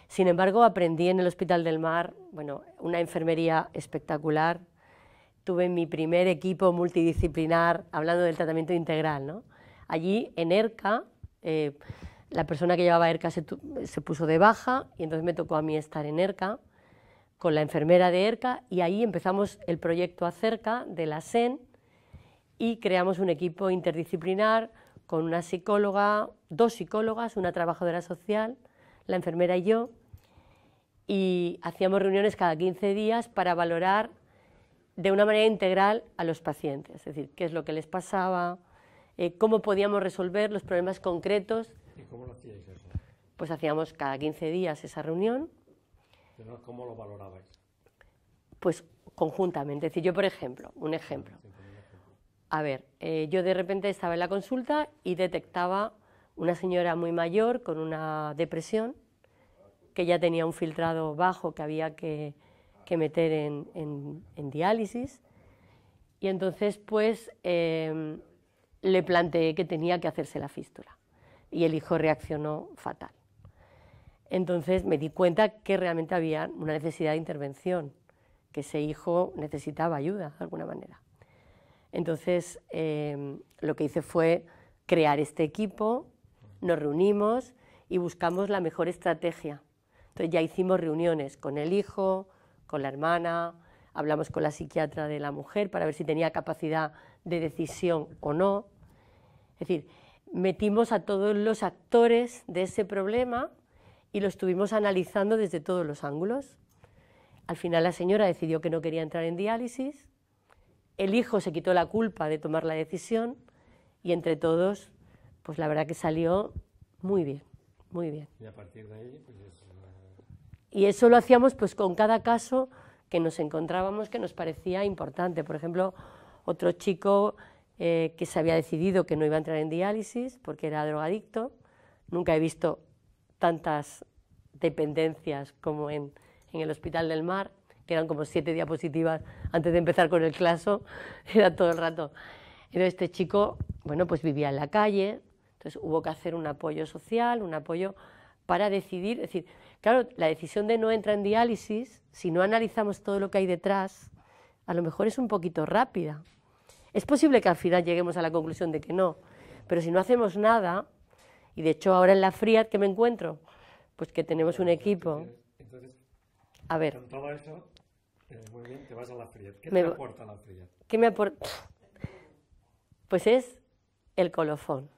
Sin embargo, aprendí en el Hospital del Mar, bueno, una enfermería espectacular. Tuve mi primer equipo multidisciplinar, hablando del tratamiento integral, ¿no? Allí, en ERCA, eh, la persona que llevaba ERCA se, se puso de baja y entonces me tocó a mí estar en ERCA con la enfermera de ERCA y ahí empezamos el proyecto acerca de la SEN, y creamos un equipo interdisciplinar con una psicóloga, dos psicólogas, una trabajadora social, la enfermera y yo, y hacíamos reuniones cada 15 días para valorar de una manera integral a los pacientes, es decir, qué es lo que les pasaba, eh, cómo podíamos resolver los problemas concretos. ¿Y cómo lo hacíais eso? Pues hacíamos cada 15 días esa reunión. ¿Cómo lo valorabais? Pues conjuntamente, es decir, yo por ejemplo, un ejemplo. A ver, eh, yo de repente estaba en la consulta y detectaba una señora muy mayor con una depresión, que ya tenía un filtrado bajo que había que, que meter en, en, diálisis. Y entonces, pues, em, le planteé que tenía que hacerse la fístula. Y el hijo reaccionó fatal. Entonces me di cuenta que realmente había una necesidad de intervención, que ese hijo necesitaba ayuda de alguna manera. Entonces, em, lo que hice fue crear este equipo, nos reunimos y buscamos la mejor estrategia. Entonces ya hicimos reuniones con el hijo, con la hermana, hablamos con la psiquiatra de la mujer para ver si tenía capacidad de decisión o no. Es decir, metimos a todos los actores de ese problema y lo estuvimos analizando desde todos los ángulos. Al final la señora decidió que no quería entrar en diálisis, el hijo se quitó la culpa de tomar la decisión y entre todos, pues la verdad que salió muy bien, muy bien. Y a partir de ahí, eso... Pues y eso lo hacíamos pues con cada caso que nos encontrábamos que nos parecía importante. Por ejemplo, otro chico eh, que se había decidido que no iba a entrar en diálisis porque era drogadicto. Nunca he visto tantas dependencias como en, en el Hospital del Mar, que eran como siete diapositivas antes de empezar con el claso, (laughs) era todo el rato. Pero este chico, bueno, pues vivía en la calle, entonces hubo que hacer un apoyo social, un apoyo para decidir, es decir, claro, la decisión de no entrar en diálisis, si no analizamos todo lo que hay detrás, a lo mejor es un poquito rápida. Es posible que al final lleguemos a la conclusión de que no, pero si no hacemos nada, y de hecho ahora en la FRIAT que me encuentro, pues que tenemos un equipo. A ver muy bien, te vas a la Friat. ¿Qué me te aporta la Friat? ¿Qué me aporta? Pues es el colofón.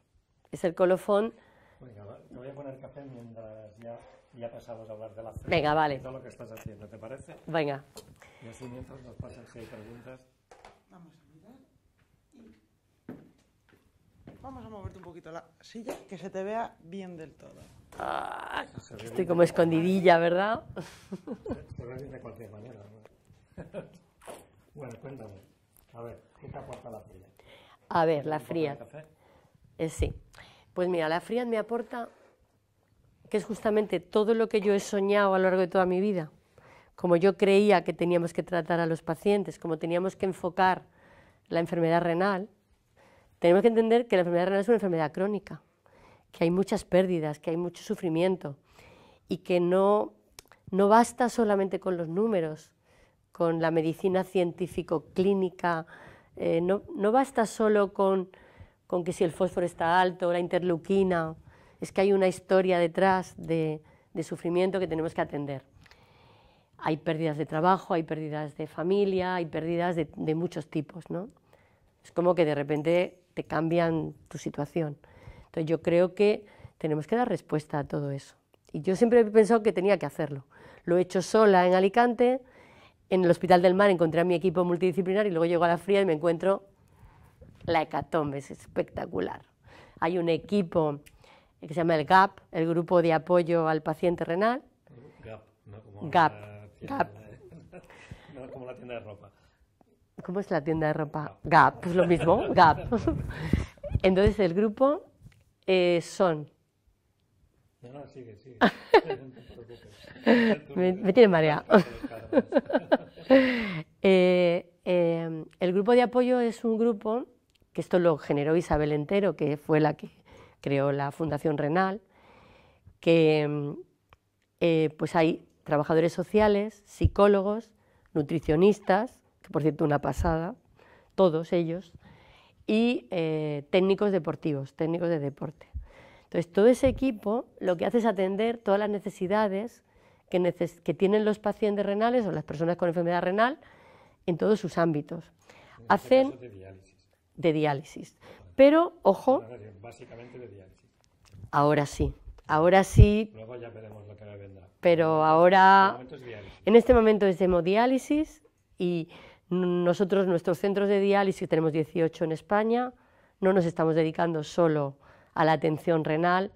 Es el colofón. Venga, te voy a poner café mientras ya, ya pasamos a hablar de la Friat. Venga, vale. Todo lo que estás haciendo, ¿te parece? Venga. Y así mientras nos pasan hay preguntas. Vamos a mirar. Vamos a moverte un poquito la silla, que se te vea bien del todo. Ah, estoy como escondidilla, ¿verdad? Se ve bien de cualquier manera, ¿no? (laughs) bueno, cuéntame. A ver, ¿qué te aporta la fría? A ver, la fría, eh, sí. Pues mira, la fría me aporta que es justamente todo lo que yo he soñado a lo largo de toda mi vida, como yo creía que teníamos que tratar a los pacientes, como teníamos que enfocar la enfermedad renal, tenemos que entender que la enfermedad renal es una enfermedad crónica, que hay muchas pérdidas, que hay mucho sufrimiento y que no, no basta solamente con los números, con la medicina científico-clínica. Eh, no, no, basta solo con, con que si el fósforo está alto, la interleuquina, es que hay una historia detrás de, de sufrimiento que tenemos que atender. Hay pérdidas de trabajo, hay pérdidas de familia, hay pérdidas de, de muchos tipos. ¿no? Es como que de repente te cambian tu situación. Entonces yo creo que tenemos que dar respuesta a todo eso. Y yo siempre he pensado que tenía que hacerlo. Lo he hecho sola en Alicante, en el Hospital del Mar encontré a mi equipo multidisciplinar y luego llego a la fría y me encuentro la hecatombe, es espectacular. Hay un equipo que se llama el GAP, el Grupo de Apoyo al Paciente Renal. GAP, (laughs) no como, la, de ropa. ¿Cómo es la tienda de ropa? GAP, pues lo mismo, GAP. (laughs) Entonces el grupo eh, son (laughs) me, tiene mareado. (laughs) Eh, eh, el grupo de apoyo es un grupo que esto lo generó Isabel Entero, que fue la que creó la Fundación Renal, que eh, pues hay trabajadores sociales, psicólogos, nutricionistas, que por cierto una pasada, todos ellos, y técnicos deportivos, técnicos de deporte. Entonces, todo ese equipo lo que hace es atender todas las necesidades que, tienen los pacientes renales o las personas con enfermedad renal en todos sus ámbitos. Este Hacen de diálisis. Pero, ojo... Ahora sí. Ahora sí. Luego ya veremos lo vendrá. Pero ahora... En, este en este momento es hemodiálisis y nosotros, nuestros centros de diálisis, tenemos 18 en España, no nos estamos dedicando solo a la atención renal,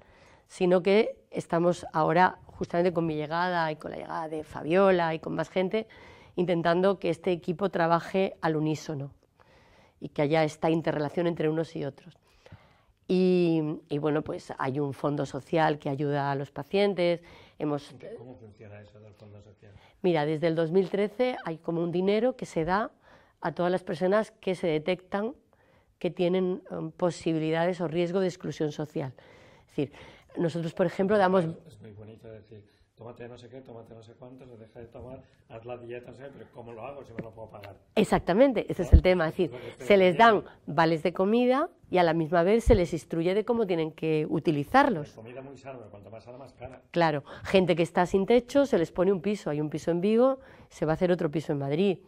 sino que estamos ahora, justamente con mi llegada y con la llegada de Fabiola y con más gente, intentando que este equipo trabaje al unísono y que haya esta interrelación entre unos y otros. Y, bueno, pues hay un fondo social que ayuda a los pacientes. Hemos, ¿Cómo funciona eso del fondo social? Mira, desde el 2013 hay como un dinero que se da a todas las personas que se detectan que tienen um, posibilidades o riesgo de exclusión social. Es decir, nosotros, por ejemplo, damos... Es muy bonito decir, tómate no sé qué, tómate no sé se deja de tomar, haz la dieta, pero ¿cómo lo hago si me lo puedo pagar? Exactamente, ese es el tema. Es decir, pues, se les pues, dan vales de comida y a la misma vez se les instruye de cómo tienen que utilizarlos. comida muy sana, cuanto más sana, cara. Claro, gente que está sin techo, se les pone un piso, hay un piso en Vigo, se va a hacer otro piso en Madrid.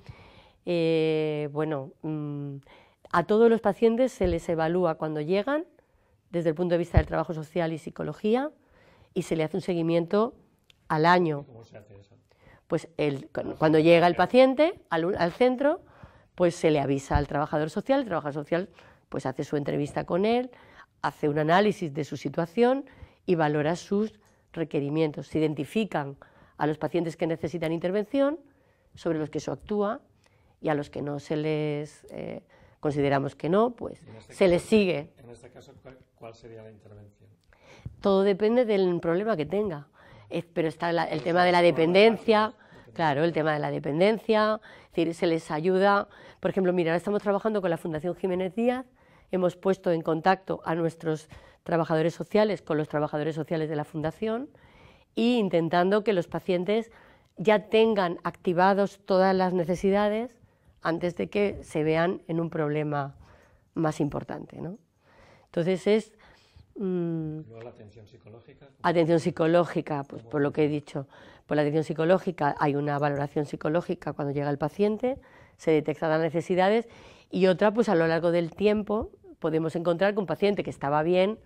Eh, bueno... Mm, a todos los pacientes se les evalúa cuando llegan desde el punto de vista del trabajo social y psicología y se le hace un seguimiento al año. ¿Cómo se hace eso? Pues cuando llega el paciente al, centro, pues se le avisa al trabajador social, el trabajador social pues hace su entrevista con él, hace un análisis de su situación y valora sus requerimientos. Se identifican a los pacientes que necesitan intervención, sobre los que se actúa y a los que no se les... Eh, consideramos que no, pues este se les sigue. En este caso, ¿cuál sería la intervención? Todo depende del problema que tenga. Pero está el tema de la dependencia, claro, el tema de la dependencia, es decir, se les ayuda. Por ejemplo, mira, ahora estamos trabajando con la Fundación Jiménez Díaz, hemos puesto en contacto a nuestros trabajadores sociales con los trabajadores sociales de la Fundación e intentando que los pacientes ya tengan activados todas las necesidades antes de que se vean en un problema más importante. ¿no? Entonces es... Mm, la atención psicológica? Atención psicológica, pues por lo que he dicho. Por la atención psicológica hay una valoración psicológica cuando llega el paciente, se detectan las necesidades y otra, pues a lo largo del tiempo podemos encontrar que un paciente que estaba bien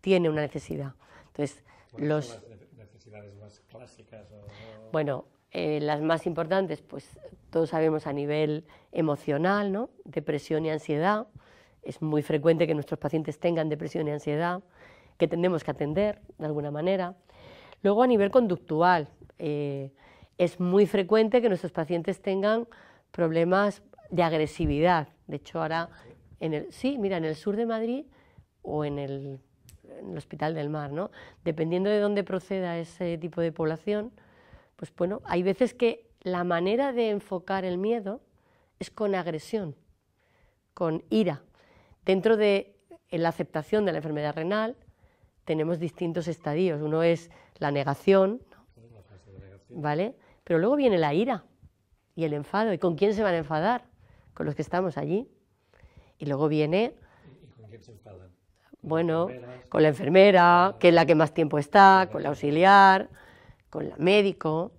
tiene una necesidad. Entonces, los... las necesidades más clásicas? Bueno, eh, las más importantes, pues todos sabemos a nivel emocional, ¿no? depresión y ansiedad. Es muy frecuente que nuestros pacientes tengan depresión y ansiedad, que tenemos que atender de alguna manera. Luego a nivel conductual, eh, es muy frecuente que nuestros pacientes tengan problemas de agresividad. De hecho, ahora, en el, sí, mira, en el sur de Madrid o en el, en el Hospital del Mar, ¿no? dependiendo de dónde proceda ese tipo de población, pues bueno, hay veces que la manera de enfocar el miedo es con agresión, con ira. Dentro de la aceptación de la enfermedad renal tenemos distintos estadios. Uno es la negación, ¿vale? Pero luego viene la ira y el enfado. ¿Y con quién se van a enfadar? Con los que estamos allí. Y luego viene... Bueno, con la enfermera, que es la que más tiempo está, con la auxiliar, con el médico.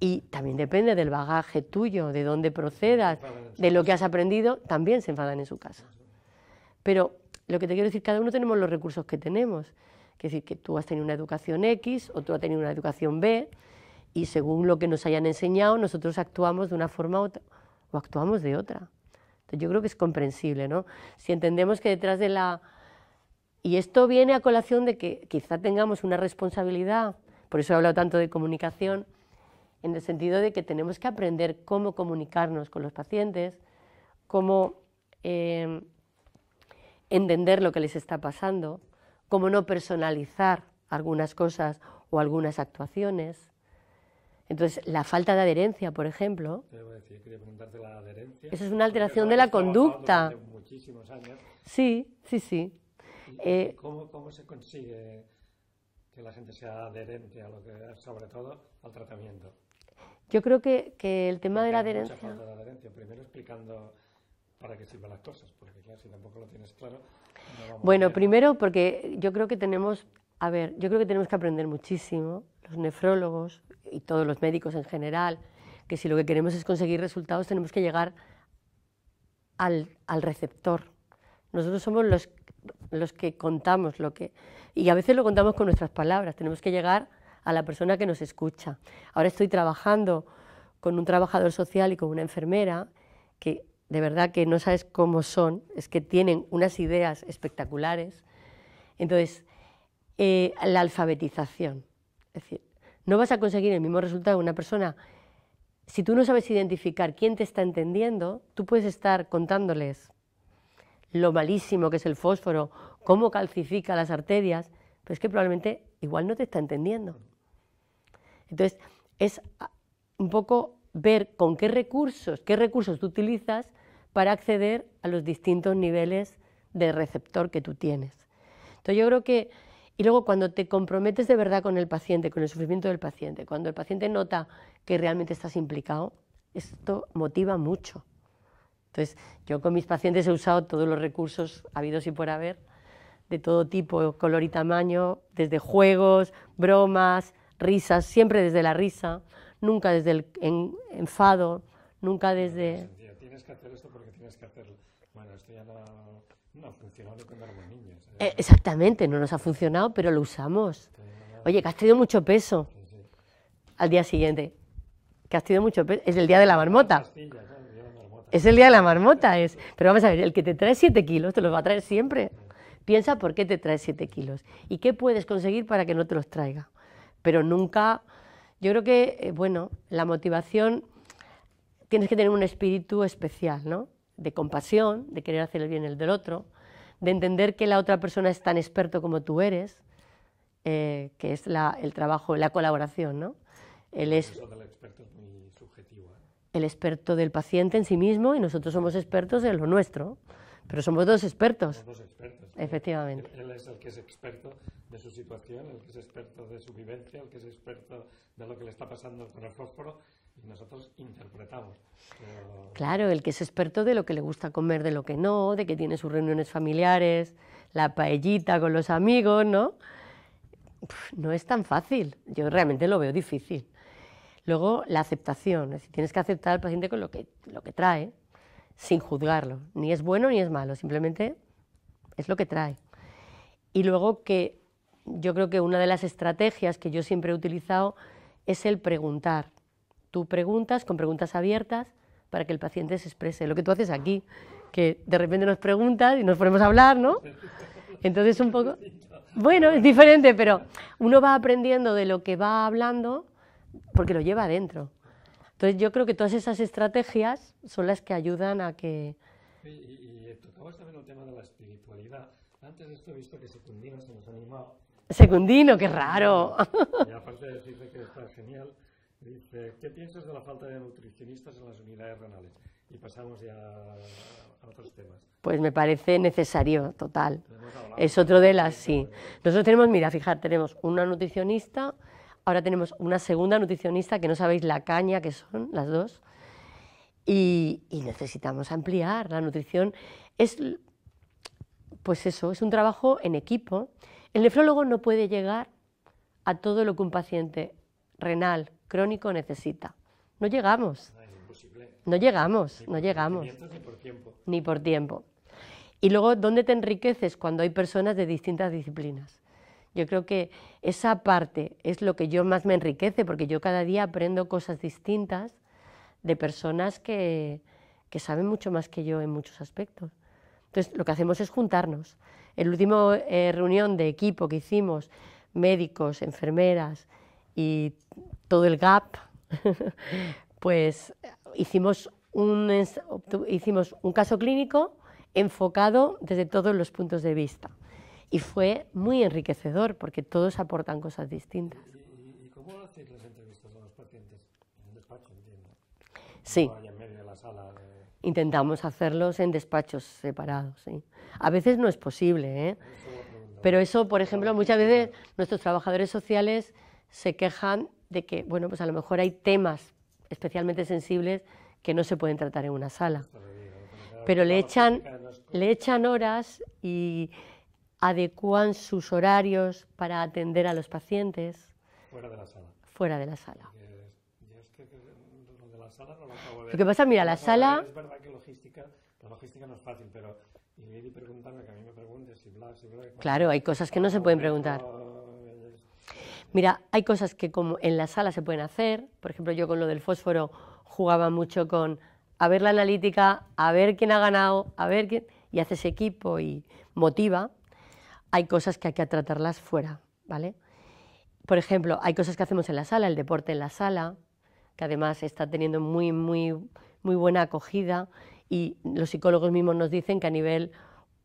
Y también depende del bagaje tuyo, de dónde procedas, de lo que has aprendido, también se enfadan en su casa. Pero lo que te quiero decir, cada uno tenemos los recursos que tenemos. Es decir, que tú has tenido una educación X, otro ha tenido una educación B, y según lo que nos hayan enseñado, nosotros actuamos de una forma u otra, o actuamos de otra. Entonces, yo creo que es comprensible, ¿no? Si entendemos que detrás de la... Y esto viene a colación de que quizá tengamos una responsabilidad, por eso he hablado tanto de comunicación, en el sentido de que tenemos que aprender cómo comunicarnos con los pacientes, cómo em, entender lo que les está pasando, cómo no personalizar algunas cosas o algunas actuaciones. Entonces, la falta de adherencia, por ejemplo, decir, eso es una alteración de la conducta. Muchísimos Sí, sí, sí. Eh, ¿Cómo, se consigue que la gente sea adherente sobre todo, al tratamiento? Yo creo que, que el tema de la adherencia... Falta de adherencia. Primero explicando para qué sirven las cosas, porque claro, si tampoco lo tienes claro... bueno, primero porque yo creo que tenemos... A ver, yo creo que tenemos que aprender muchísimo, los nefrólogos y todos los médicos en general, que si lo que queremos es conseguir resultados tenemos que llegar al, receptor. Nosotros somos los que contamos lo que... Y a veces lo contamos con nuestras palabras, tenemos que llegar a la persona que nos escucha. Ahora estoy trabajando con un trabajador social y con una enfermera que de verdad que no sabes cómo son, es que tienen unas ideas espectaculares. Entonces, eh, la alfabetización. Es decir, no vas a conseguir el mismo resultado de una persona. Si tú no sabes identificar quién te está entendiendo, tú puedes estar contándoles lo malísimo que es el fósforo, cómo calcifica las arterias, pero es que probablemente igual no te está entendiendo. Entonces, es ah, un poco ver con qué recursos, qué recursos tú utilizas para acceder a los distintos niveles de receptor que tú tienes. Entonces yo creo que, y luego cuando te comprometes de verdad con el paciente, con el sufrimiento del paciente, cuando el paciente nota que realmente estás implicado, esto motiva mucho. Entonces yo con mis pacientes he usado todos los recursos habidos y por haber, de todo tipo, color y tamaño, desde juegos, bromas, risas, siempre desde la risa, nunca desde el enfado, nunca desde... Tienes que hacer esto porque tienes que hacerlo. Bueno, esto ya no, ha funcionado con niños. ¿eh? Eh, exactamente, no nos ha funcionado, pero lo usamos. Oye, que has tenido mucho peso. Al día siguiente. Que has tenido mucho peso. Es el día de la marmota. Es el día de la marmota, es. Pero vamos a ver, el que te trae 7 kilos te los va a traer siempre. Piensa por qué te trae 7 kilos y qué puedes conseguir para que no te los traiga pero nunca, yo creo que, eh, bueno, la motivación, tienes que tener un espíritu especial, ¿no? De compasión, de querer hacer el bien el del otro, de entender que la otra persona es tan experto como tú eres, eh, que es el trabajo, la colaboración, ¿no? Él es, ¿eh? El experto del paciente en sí mismo y nosotros somos expertos en lo nuestro, pero somos Somos dos expertos Efectivamente. Él es el que es experto de su situación, el que es experto de su vivencia, el que es experto de lo que le está pasando con el fósforo y nosotros interpretamos. Claro, el que es experto de lo que le gusta comer, de lo que no, de que tiene sus reuniones familiares, la paellita con los amigos, ¿no? no es tan fácil, yo realmente lo veo difícil. Luego, la aceptación, es tienes que aceptar al paciente con lo que, lo que trae, sin juzgarlo, ni es bueno ni es malo, simplemente es lo que trae. Y luego que yo creo que una de las estrategias que yo siempre he utilizado es el preguntar. Tú preguntas con preguntas abiertas para que el paciente se exprese. Lo que tú haces aquí, que de repente nos preguntas y nos ponemos a hablar, ¿no? Entonces un poco... Bueno, es diferente, pero uno va aprendiendo de lo que va hablando porque lo lleva adentro. Entonces yo creo que todas esas estrategias son las que ayudan a que... Acabas a el tema de la espiritualidad. Antes de esto he visto que Secundino se nos ha animado. Secundino, qué raro. (laughs) Y aparte de decirte que está genial, dice, ¿qué piensas de la falta de nutricionistas en las unidades renales? Y pasamos ya a otros temas. Pues me parece necesario, total. Es otro de las, sí. Nosotros tenemos, mira, fijar, tenemos una nutricionista, ahora tenemos una segunda nutricionista que no sabéis la caña que son las dos y, necesitamos ampliar la nutrición. Es, pues eso, es un trabajo en equipo. El nefrólogo no puede llegar a todo lo que un paciente renal crónico necesita. No llegamos. No, llegamos, no llegamos. Ni por tiempo. Y luego, ¿dónde te enriqueces cuando hay personas de distintas disciplinas? Yo creo que esa parte es lo que yo más me enriquece, porque yo cada día aprendo cosas distintas de personas que, saben mucho más que yo en muchos aspectos. Entonces, lo que hacemos es juntarnos. En último eh, reunión de equipo que hicimos, médicos, enfermeras y todo el GAP, (laughs) pues hicimos un caso clínico enfocado desde todos los puntos de vista. Y fue muy enriquecedor porque todos aportan cosas distintas. Sí. Intentamos hacerlos en despachos separados, sí. A veces no es posible, ¿eh? Pero eso, por ejemplo, muchas veces nuestros trabajadores sociales se quejan de que, bueno, pues a lo mejor hay temas especialmente sensibles que no se pueden tratar en una sala. Pero le echan, le echan horas y adecuan sus horarios para atender a los pacientes. Fuera de la sala. Fuera de la sala lo que pasa, mira, la, sala... Es verdad que logística, la logística no es fácil, pero que a mí me preguntes, si bla, si bla... Pues claro, hay cosas que no se pueden preguntar. Mira, hay cosas que como en la sala se pueden hacer, por ejemplo, yo con lo del fósforo jugaba mucho con a ver la analítica, a ver quién ha ganado, a ver quién... y haces equipo y motiva. Hay cosas que hay que tratarlas fuera, ¿vale? Por ejemplo, hay cosas que hacemos en la sala, el deporte en la sala, que además está teniendo muy, muy, muy buena acogida y los psicólogos mismos nos dicen que a nivel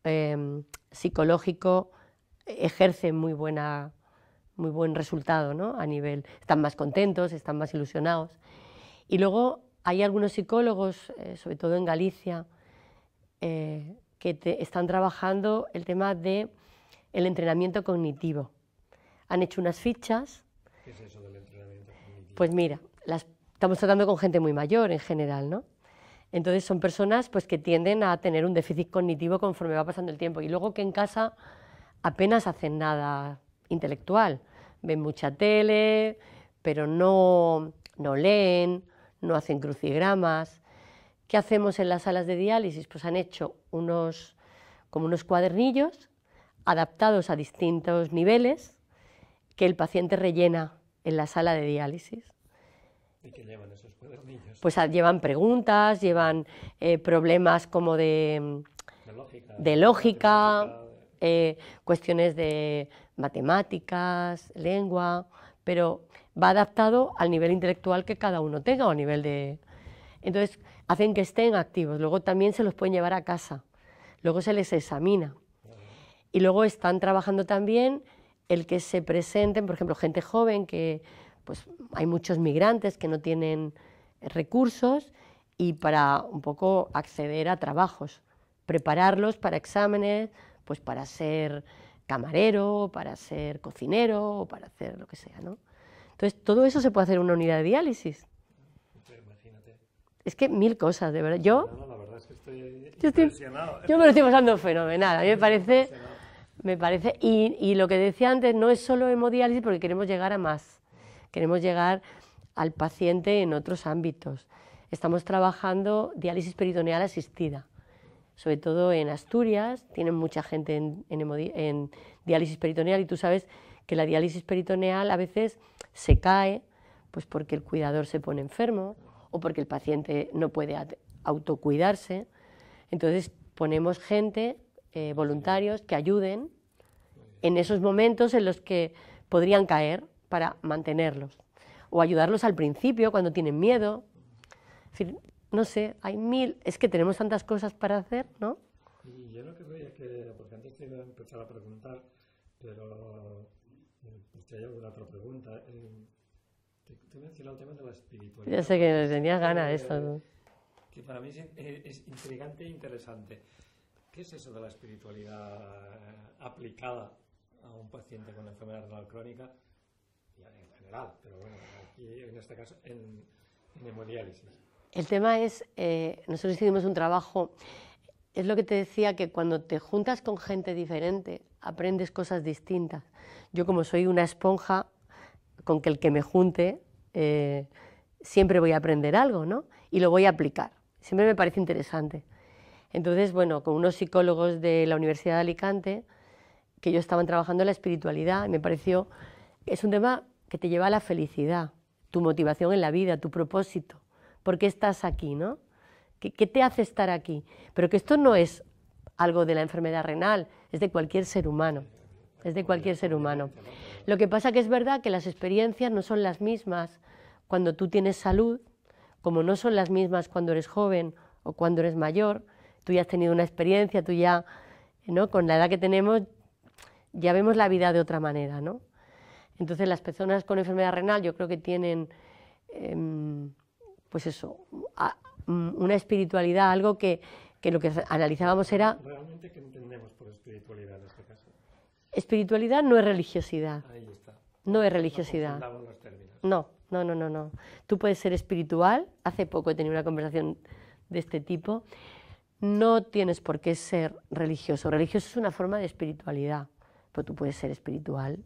em, psicológico ejerce muy buena muy buen resultado, ¿no? A nivel están más contentos, están más ilusionados. Y luego hay algunos psicólogos, eh, sobre todo en Galicia, eh, que están trabajando el tema de el entrenamiento cognitivo. Han hecho unas fichas. ¿Qué es eso del entrenamiento cognitivo? Pues mira, las, estamos tratando con gente muy mayor en general, ¿no? Entonces son personas pues, que tienden a tener un déficit cognitivo conforme va pasando el tiempo y luego que en casa apenas hacen nada intelectual. Ven mucha tele, pero no, no leen, no hacen crucigramas. ¿Qué hacemos en las salas de diálisis? Pues han hecho unos, como unos cuadernillos adaptados a distintos niveles que el paciente rellena en la sala de diálisis. ¿Y qué llevan esos niños? Pues ah, llevan preguntas, llevan eh, problemas como de, de lógica, eh, cuestiones de matemáticas, lengua, pero va adaptado al nivel intelectual que cada uno tenga o a nivel de... Entonces, hacen que estén activos, luego también se los pueden llevar a casa, luego se les examina. Y luego están trabajando también el que se presenten, por ejemplo, gente joven que pues hay muchos migrantes que no tienen recursos y para un poco acceder a trabajos, prepararlos para exámenes, pues para ser camarero, para ser cocinero, o para hacer lo que sea, ¿no? Entonces, todo eso se puede hacer en una unidad de diálisis. Imagínate. Es que mil cosas, de verdad. Yo, estoy yo, yo me lo estoy pasando fenomenal. A mí me parece, me parece y, y lo que decía antes, no es solo hemodiálisis porque queremos llegar a más Queremos llegar al paciente en otros ámbitos. Estamos trabajando diálisis peritoneal asistida, sobre todo en Asturias, tienen mucha gente en, diálisis peritoneal y tú sabes que la diálisis peritoneal a veces se cae pues porque el cuidador se pone enfermo o porque el paciente no puede autocuidarse. Entonces ponemos gente, eh, voluntarios, que ayuden en esos momentos en los que podrían caer para mantenerlos. O ayudarlos al principio cuando tienen miedo. no sé, hay mil, es que tenemos tantas cosas para hacer, ¿no? Y yo lo que veía es que, porque antes te iba a empezar a preguntar, pero te alguna otra pregunta. Eh, te, el tema de la espiritualidad. Ya sé que me tenía ganas de esto. ¿no? Que para mí es, eh, es intrigante e interesante. ¿Qué es eso de la espiritualidad eh, aplicada a un paciente con enfermedad renal crónica en general, pero bueno, aquí en este caso en, hemodiálisis. El tema es, eh, nosotros hicimos un trabajo, es lo que te decía, que cuando te juntas con gente diferente, aprendes cosas distintas. Yo como soy una esponja, con que el que me junte, eh, siempre voy a aprender algo, ¿no? Y lo voy a aplicar. Siempre me parece interesante. Entonces, bueno, con unos psicólogos de la Universidad de Alicante, que yo estaban trabajando en la espiritualidad, me pareció es un tema que te lleva a la felicidad, tu motivación en la vida, tu propósito. ¿Por qué estás aquí, no? ¿Qué, te hace estar aquí? Pero que esto no es algo de la enfermedad renal, es de cualquier ser humano. Es de cualquier ser humano. Lo que pasa que es verdad que las experiencias no son las mismas cuando tú tienes salud, como no son las mismas cuando eres joven o cuando eres mayor. Tú ya has tenido una experiencia, tú ya, ¿no? Con la edad que tenemos, ya vemos la vida de otra manera, ¿no? Entonces las personas con enfermedad renal yo creo que tienen, em, pues eso, una espiritualidad, algo que, lo que analizábamos era... ¿Realmente qué entendemos por espiritualidad en este caso? Espiritualidad no es religiosidad. Ahí está. No es religiosidad. No, no, no, no, no, no. Tú puedes ser espiritual. Hace poco he tenido una conversación de este tipo. No tienes por qué ser religioso. Religioso es una forma de espiritualidad, pero tú puedes ser espiritual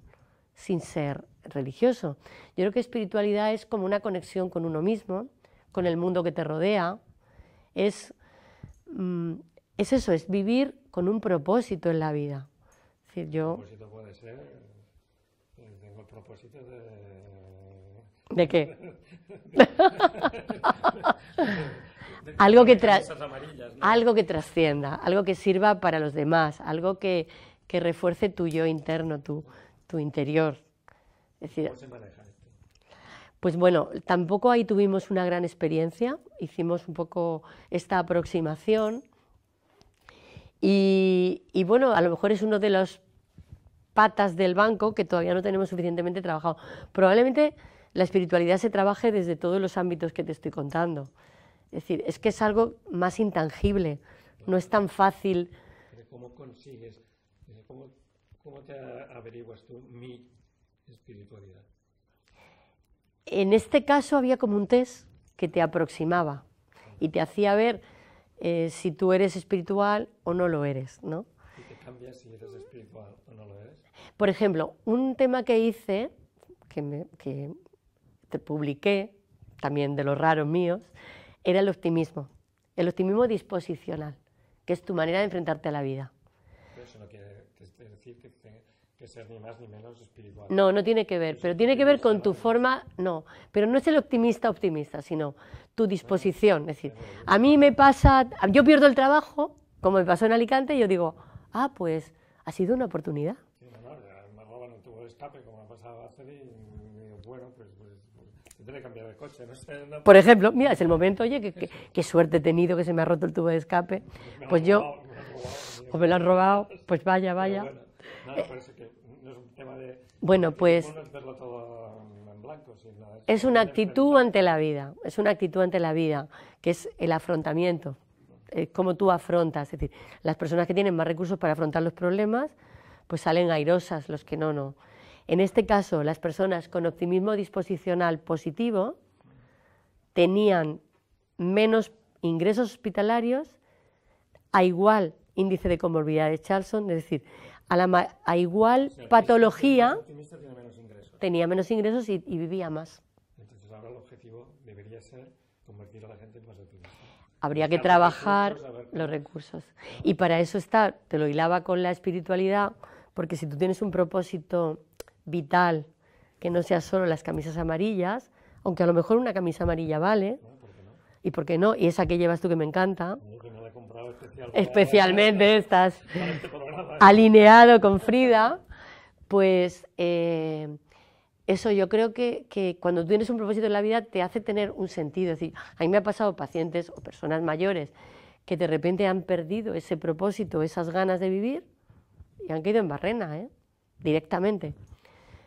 sin ser religioso. Yo creo que espiritualidad es como una conexión con uno mismo, con el mundo que te rodea. Es, mm, es eso, es vivir con un propósito en la vida. Es yo... propósito puede ser, eh, tengo el propósito de... ¿De qué? (laughs) (laughs) algo, que algo que trascienda, algo que sirva para los demás, algo que, refuerce tu yo interno, tú tu interior. Es decir, Pues bueno, tampoco ahí tuvimos una gran experiencia, hicimos un poco esta aproximación y, bueno, a lo mejor es uno de los patas del banco que todavía no tenemos suficientemente trabajado. Probablemente la espiritualidad se trabaje desde todos los ámbitos que te estoy contando. Es decir, es que es algo más intangible, no es tan fácil. ¿Cómo consigues, eh, ¿Cómo te averiguas tú mi espiritualidad? En este caso había como un test que te aproximaba y te hacía ver eh, si tú eres espiritual o no lo eres, ¿no? ¿Y te cambias si eres espiritual o no lo eres? Por ejemplo, un tema que hice, que, que te publiqué, también de los raros míos, era el optimismo, el optimismo disposicional, que es tu manera de enfrentarte a la vida que, ser ni más ni menos espiritual. No, no tiene que ver, pues pero tiene que ver con tu forma, no, pero no es el optimista optimista, sino tu disposición. Es decir, a mí me pasa, yo pierdo el trabajo, como me pasó en Alicante, y yo digo, ah, pues ha sido una oportunidad. escape, como ha pasado cambiar coche. Por ejemplo, mira, es el momento, oye, qué, suerte he tenido que se me ha roto el tubo de escape. Pues, pues yo, o pues me lo han robado, pues vaya, vaya es Bueno, pues... es, una actitud ante la vida, es una actitud ante la vida, que es el afrontamiento, es eh, cómo tú afrontas. Es decir, las personas que tienen más recursos para afrontar los problemas, pues salen airosas, los que no, no. En este caso, las personas con optimismo disposicional positivo tenían menos ingresos hospitalarios a igual índice de comorbilidad de Charlson, es decir, a, la, a igual patología tenía menos ingresos, y, vivía más. Entonces el objetivo debería ser convertir a la gente más optimista. Habría que trabajar los recursos, Y para eso está, te lo hilaba con la espiritualidad, porque si tú tienes un propósito vital que no sea solo las camisas amarillas, aunque a lo mejor una camisa amarilla vale, y por qué no, y esa que llevas tú que me encanta, especialmente (laughs) estas. (laughs) alineado con Frida, pues eh, eso yo creo que, cuando tienes un propósito en la vida te hace tener un sentido. a mí me ha pasado pacientes o personas mayores que de repente han perdido ese propósito, esas ganas de vivir y han caído en barrena, ¿eh? directamente.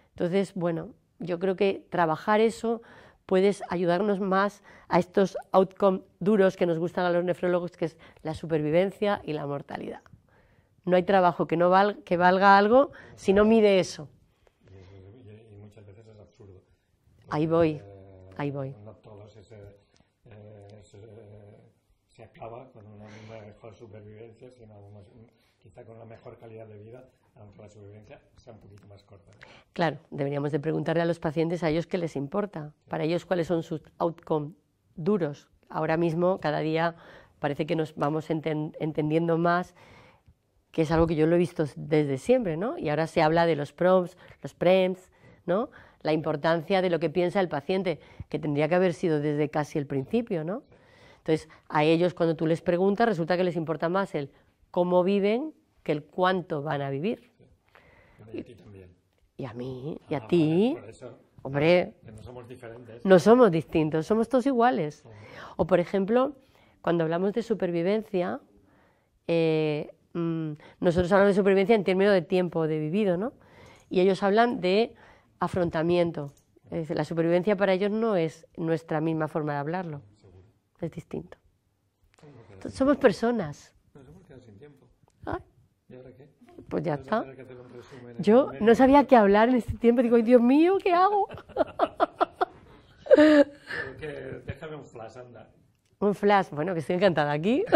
Entonces, bueno, yo creo que trabajar eso puedes ayudarnos más a estos outcomes duros que nos gustan a los nefrólogos, que es la supervivencia y la mortalidad. No hay trabajo que, no valga, algo si no mide eso. Y, muchas veces es absurdo. Ahí voy, eh, ahí voy. No todos eh, eh, se acaba con una mejor supervivencia, sino quizá con una mejor calidad de vida, aunque la supervivencia sea un poquito más corta. Claro, deberíamos de preguntarle a los pacientes a ellos qué les importa, para ellos cuáles son sus outcomes duros. Ahora mismo, cada día parece que nos vamos entendiendo más que es algo que yo lo he visto desde siempre, ¿no? Y ahora se habla de los PROMS, los PREMS, ¿no? La importancia de lo que piensa el paciente, que tendría que haber sido desde casi el principio, ¿no? Entonces, a ellos cuando tú les preguntas, resulta que les importa más el cómo viven que el cuánto van a vivir. Y a ti también. Y a mí, ah, y a ti. Por eso, Hombre, no somos diferentes. No somos distintos, somos todos iguales. O por ejemplo, cuando hablamos de supervivencia, eh, Mm, nosotros hablamos de supervivencia en términos de tiempo de vivido, ¿no? Y ellos hablan de afrontamiento. Es la supervivencia para ellos no es nuestra misma forma de hablarlo, es distinto. somos personas. ¿Y ahora qué? Pues ya está. Yo no sabía qué hablar en este tiempo. Digo, Dios mío, ¿qué hago? déjame un flash, Un flash, bueno, que estoy encantada aquí. (laughs)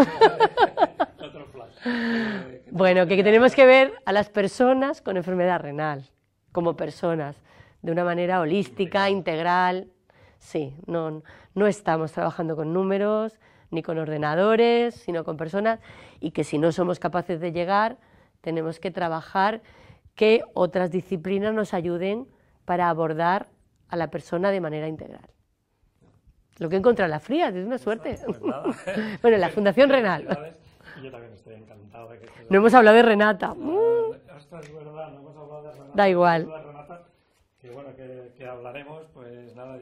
bueno, que tenemos que ver a las personas con enfermedad renal como personas, de una manera holística, integral. Sí, no, no estamos trabajando con números ni con ordenadores, sino con personas y que si no somos capaces de llegar, tenemos que trabajar que otras disciplinas nos ayuden para abordar a la persona de manera integral. Lo que en la fría, es una suerte. Pues ¿eh? (laughs) bueno, la Fundación Renal. Yo también estoy encantado de que No hemos hablado de Renata. Esto mm. es verdad, no hemos hablado de Renata. Da igual. que que, hablaremos, pues nada,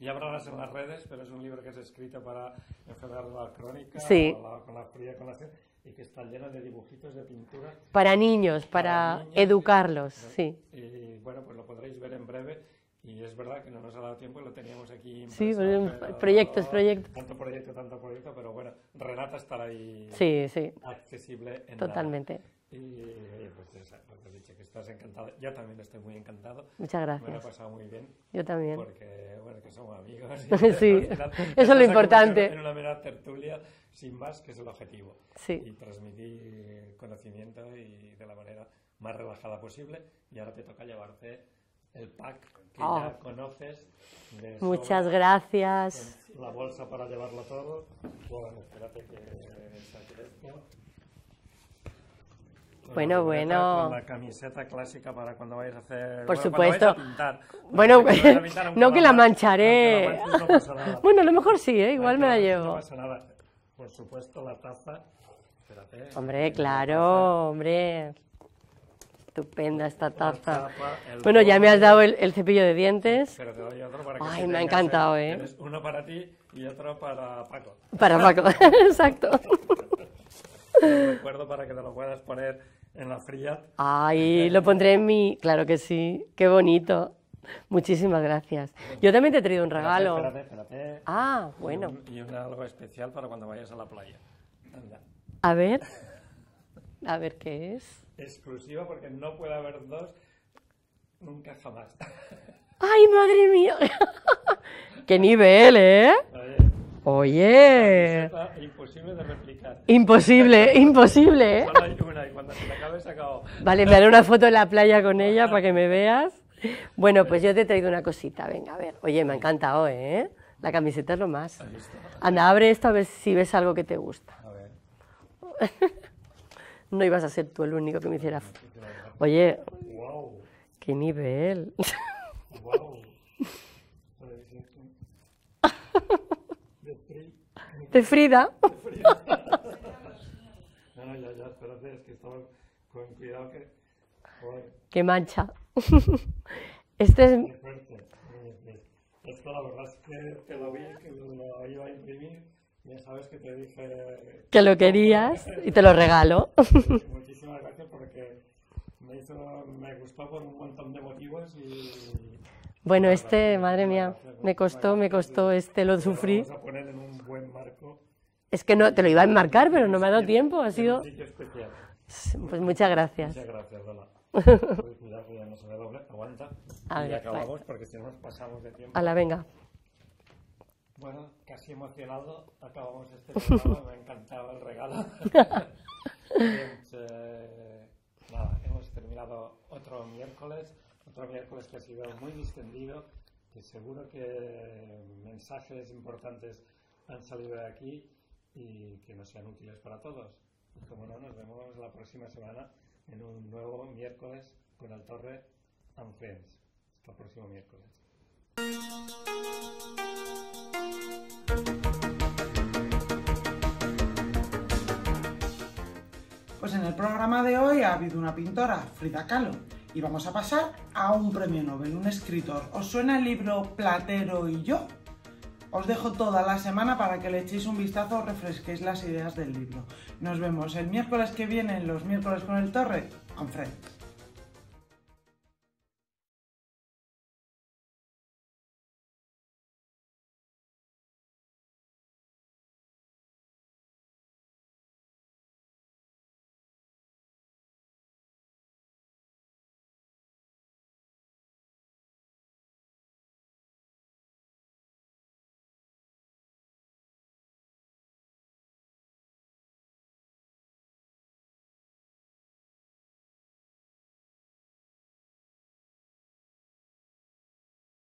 ya hablarás en las redes, pero es un libro que es escrito para encerrar la crónica, sí. la, con la con la y que está lleno de dibujitos, de pinturas. Para niños, para, educarlos, sí. Y bueno, pues lo podréis ver en breve y es verdad que no nos ha dado tiempo y lo teníamos aquí. Sí, proyectos, proyectos. Tanto proyecto, tanto proyecto, pero bueno, Renata estará ahí sí, sí. accesible. En Totalmente. Y pues ya que pues has dicho que estás encantado. Yo también estoy muy encantado. Muchas gracias. Me lo he pasado muy bien. Yo también. Porque, bueno, que somos amigos. (laughs) sí, eso es lo importante. En una mera tertulia, sin más, que es el objetivo. Sí. Y transmitir conocimiento y de la manera más relajada posible. Y ahora te toca llevarte el pack que ah. ya conoces. De Muchas gracias. La bolsa para llevarlo todo. Bueno, que Bueno, bueno. la camiseta clásica para cuando vais a hacer. Por supuesto. bueno, pues, no que la mancharé. (laughs) bueno, a lo mejor sí, ¿eh? igual me la llevo. No pasa nada. Por supuesto, la taza. Espérate. Hombre, claro, hombre estupenda esta taza. bueno, ya me has dado el, cepillo de dientes. Pero te doy otro para que Ay, me ha encantado, ¿eh? ¿eh? Uno para ti y otro para Paco. Para Paco, (laughs) (laughs) exacto. recuerdo para que te lo puedas poner en la fría. Ay, lo pondré en mi... Claro que sí, qué bonito. Muchísimas gracias. Yo también te he traído un regalo. Espérate, espérate. Ah, bueno. Y, un, algo especial para cuando vayas a la playa. A ver. (laughs) A ver qué es exclusiva porque no puede haber dos nunca jamás. (laughs) ¡Ay, madre mía! (laughs) ¡Qué nivel, eh! Oye. Imposible de replicar. Imposible, imposible, Vale, me haré una foto en la playa con ella para que me veas. Bueno, pues yo te he traído una cosita, venga, a ver. Oye, me ha encantado, ¿eh? La camiseta es lo más. Anda, abre esto a ver si ves algo que te gusta. A ver. (laughs) no ibas a ser tú el único que me hiciera. Oye, wow. qué nivel. (laughs) De Frida. De Frida. no, ya, ya, espérate, es que estaba con cuidado que. mancha. (laughs) este es. Qué fuerte. Es que la verdad es que, que lo vi, que lo iba a imprimir ya sabes que te dije... Que lo querías y te lo regalo. (laughs) Muchísimas gracias porque me, hizo, me gustó por un montón de motivos y... Bueno, este, madre mía, me costó, me costó, este lo sufrí. Vamos a poner en un buen marco. Es que no, te lo iba a enmarcar, pero no me ha dado tiempo, ha sido... Pues muchas gracias. Muchas gracias, Lola. (laughs) Pues cuidado, cuidado, no se me doble, aguanta. y acabamos porque si no nos pasamos de tiempo. A la venga. Bueno, casi emocionado acabamos este programa, me ha encantado el regalo. (laughs) Eh, hemos terminado otro miércoles, otro miércoles que ha sido muy distendido, que seguro que mensajes importantes han salido de aquí y que nos sean útiles para todos. como no, nos vemos la próxima semana en un nuevo miércoles con el Torre Friends. Hasta el próximo miércoles. Pues en el programa de hoy ha habido una pintora, Frida Kahlo, y vamos a pasar a un premio Nobel, un escritor. ¿Os suena el libro Platero y yo? Os dejo toda la semana para que le echéis un vistazo o refresquéis las ideas del libro. Nos vemos el miércoles que viene los miércoles con el Torre. con Fred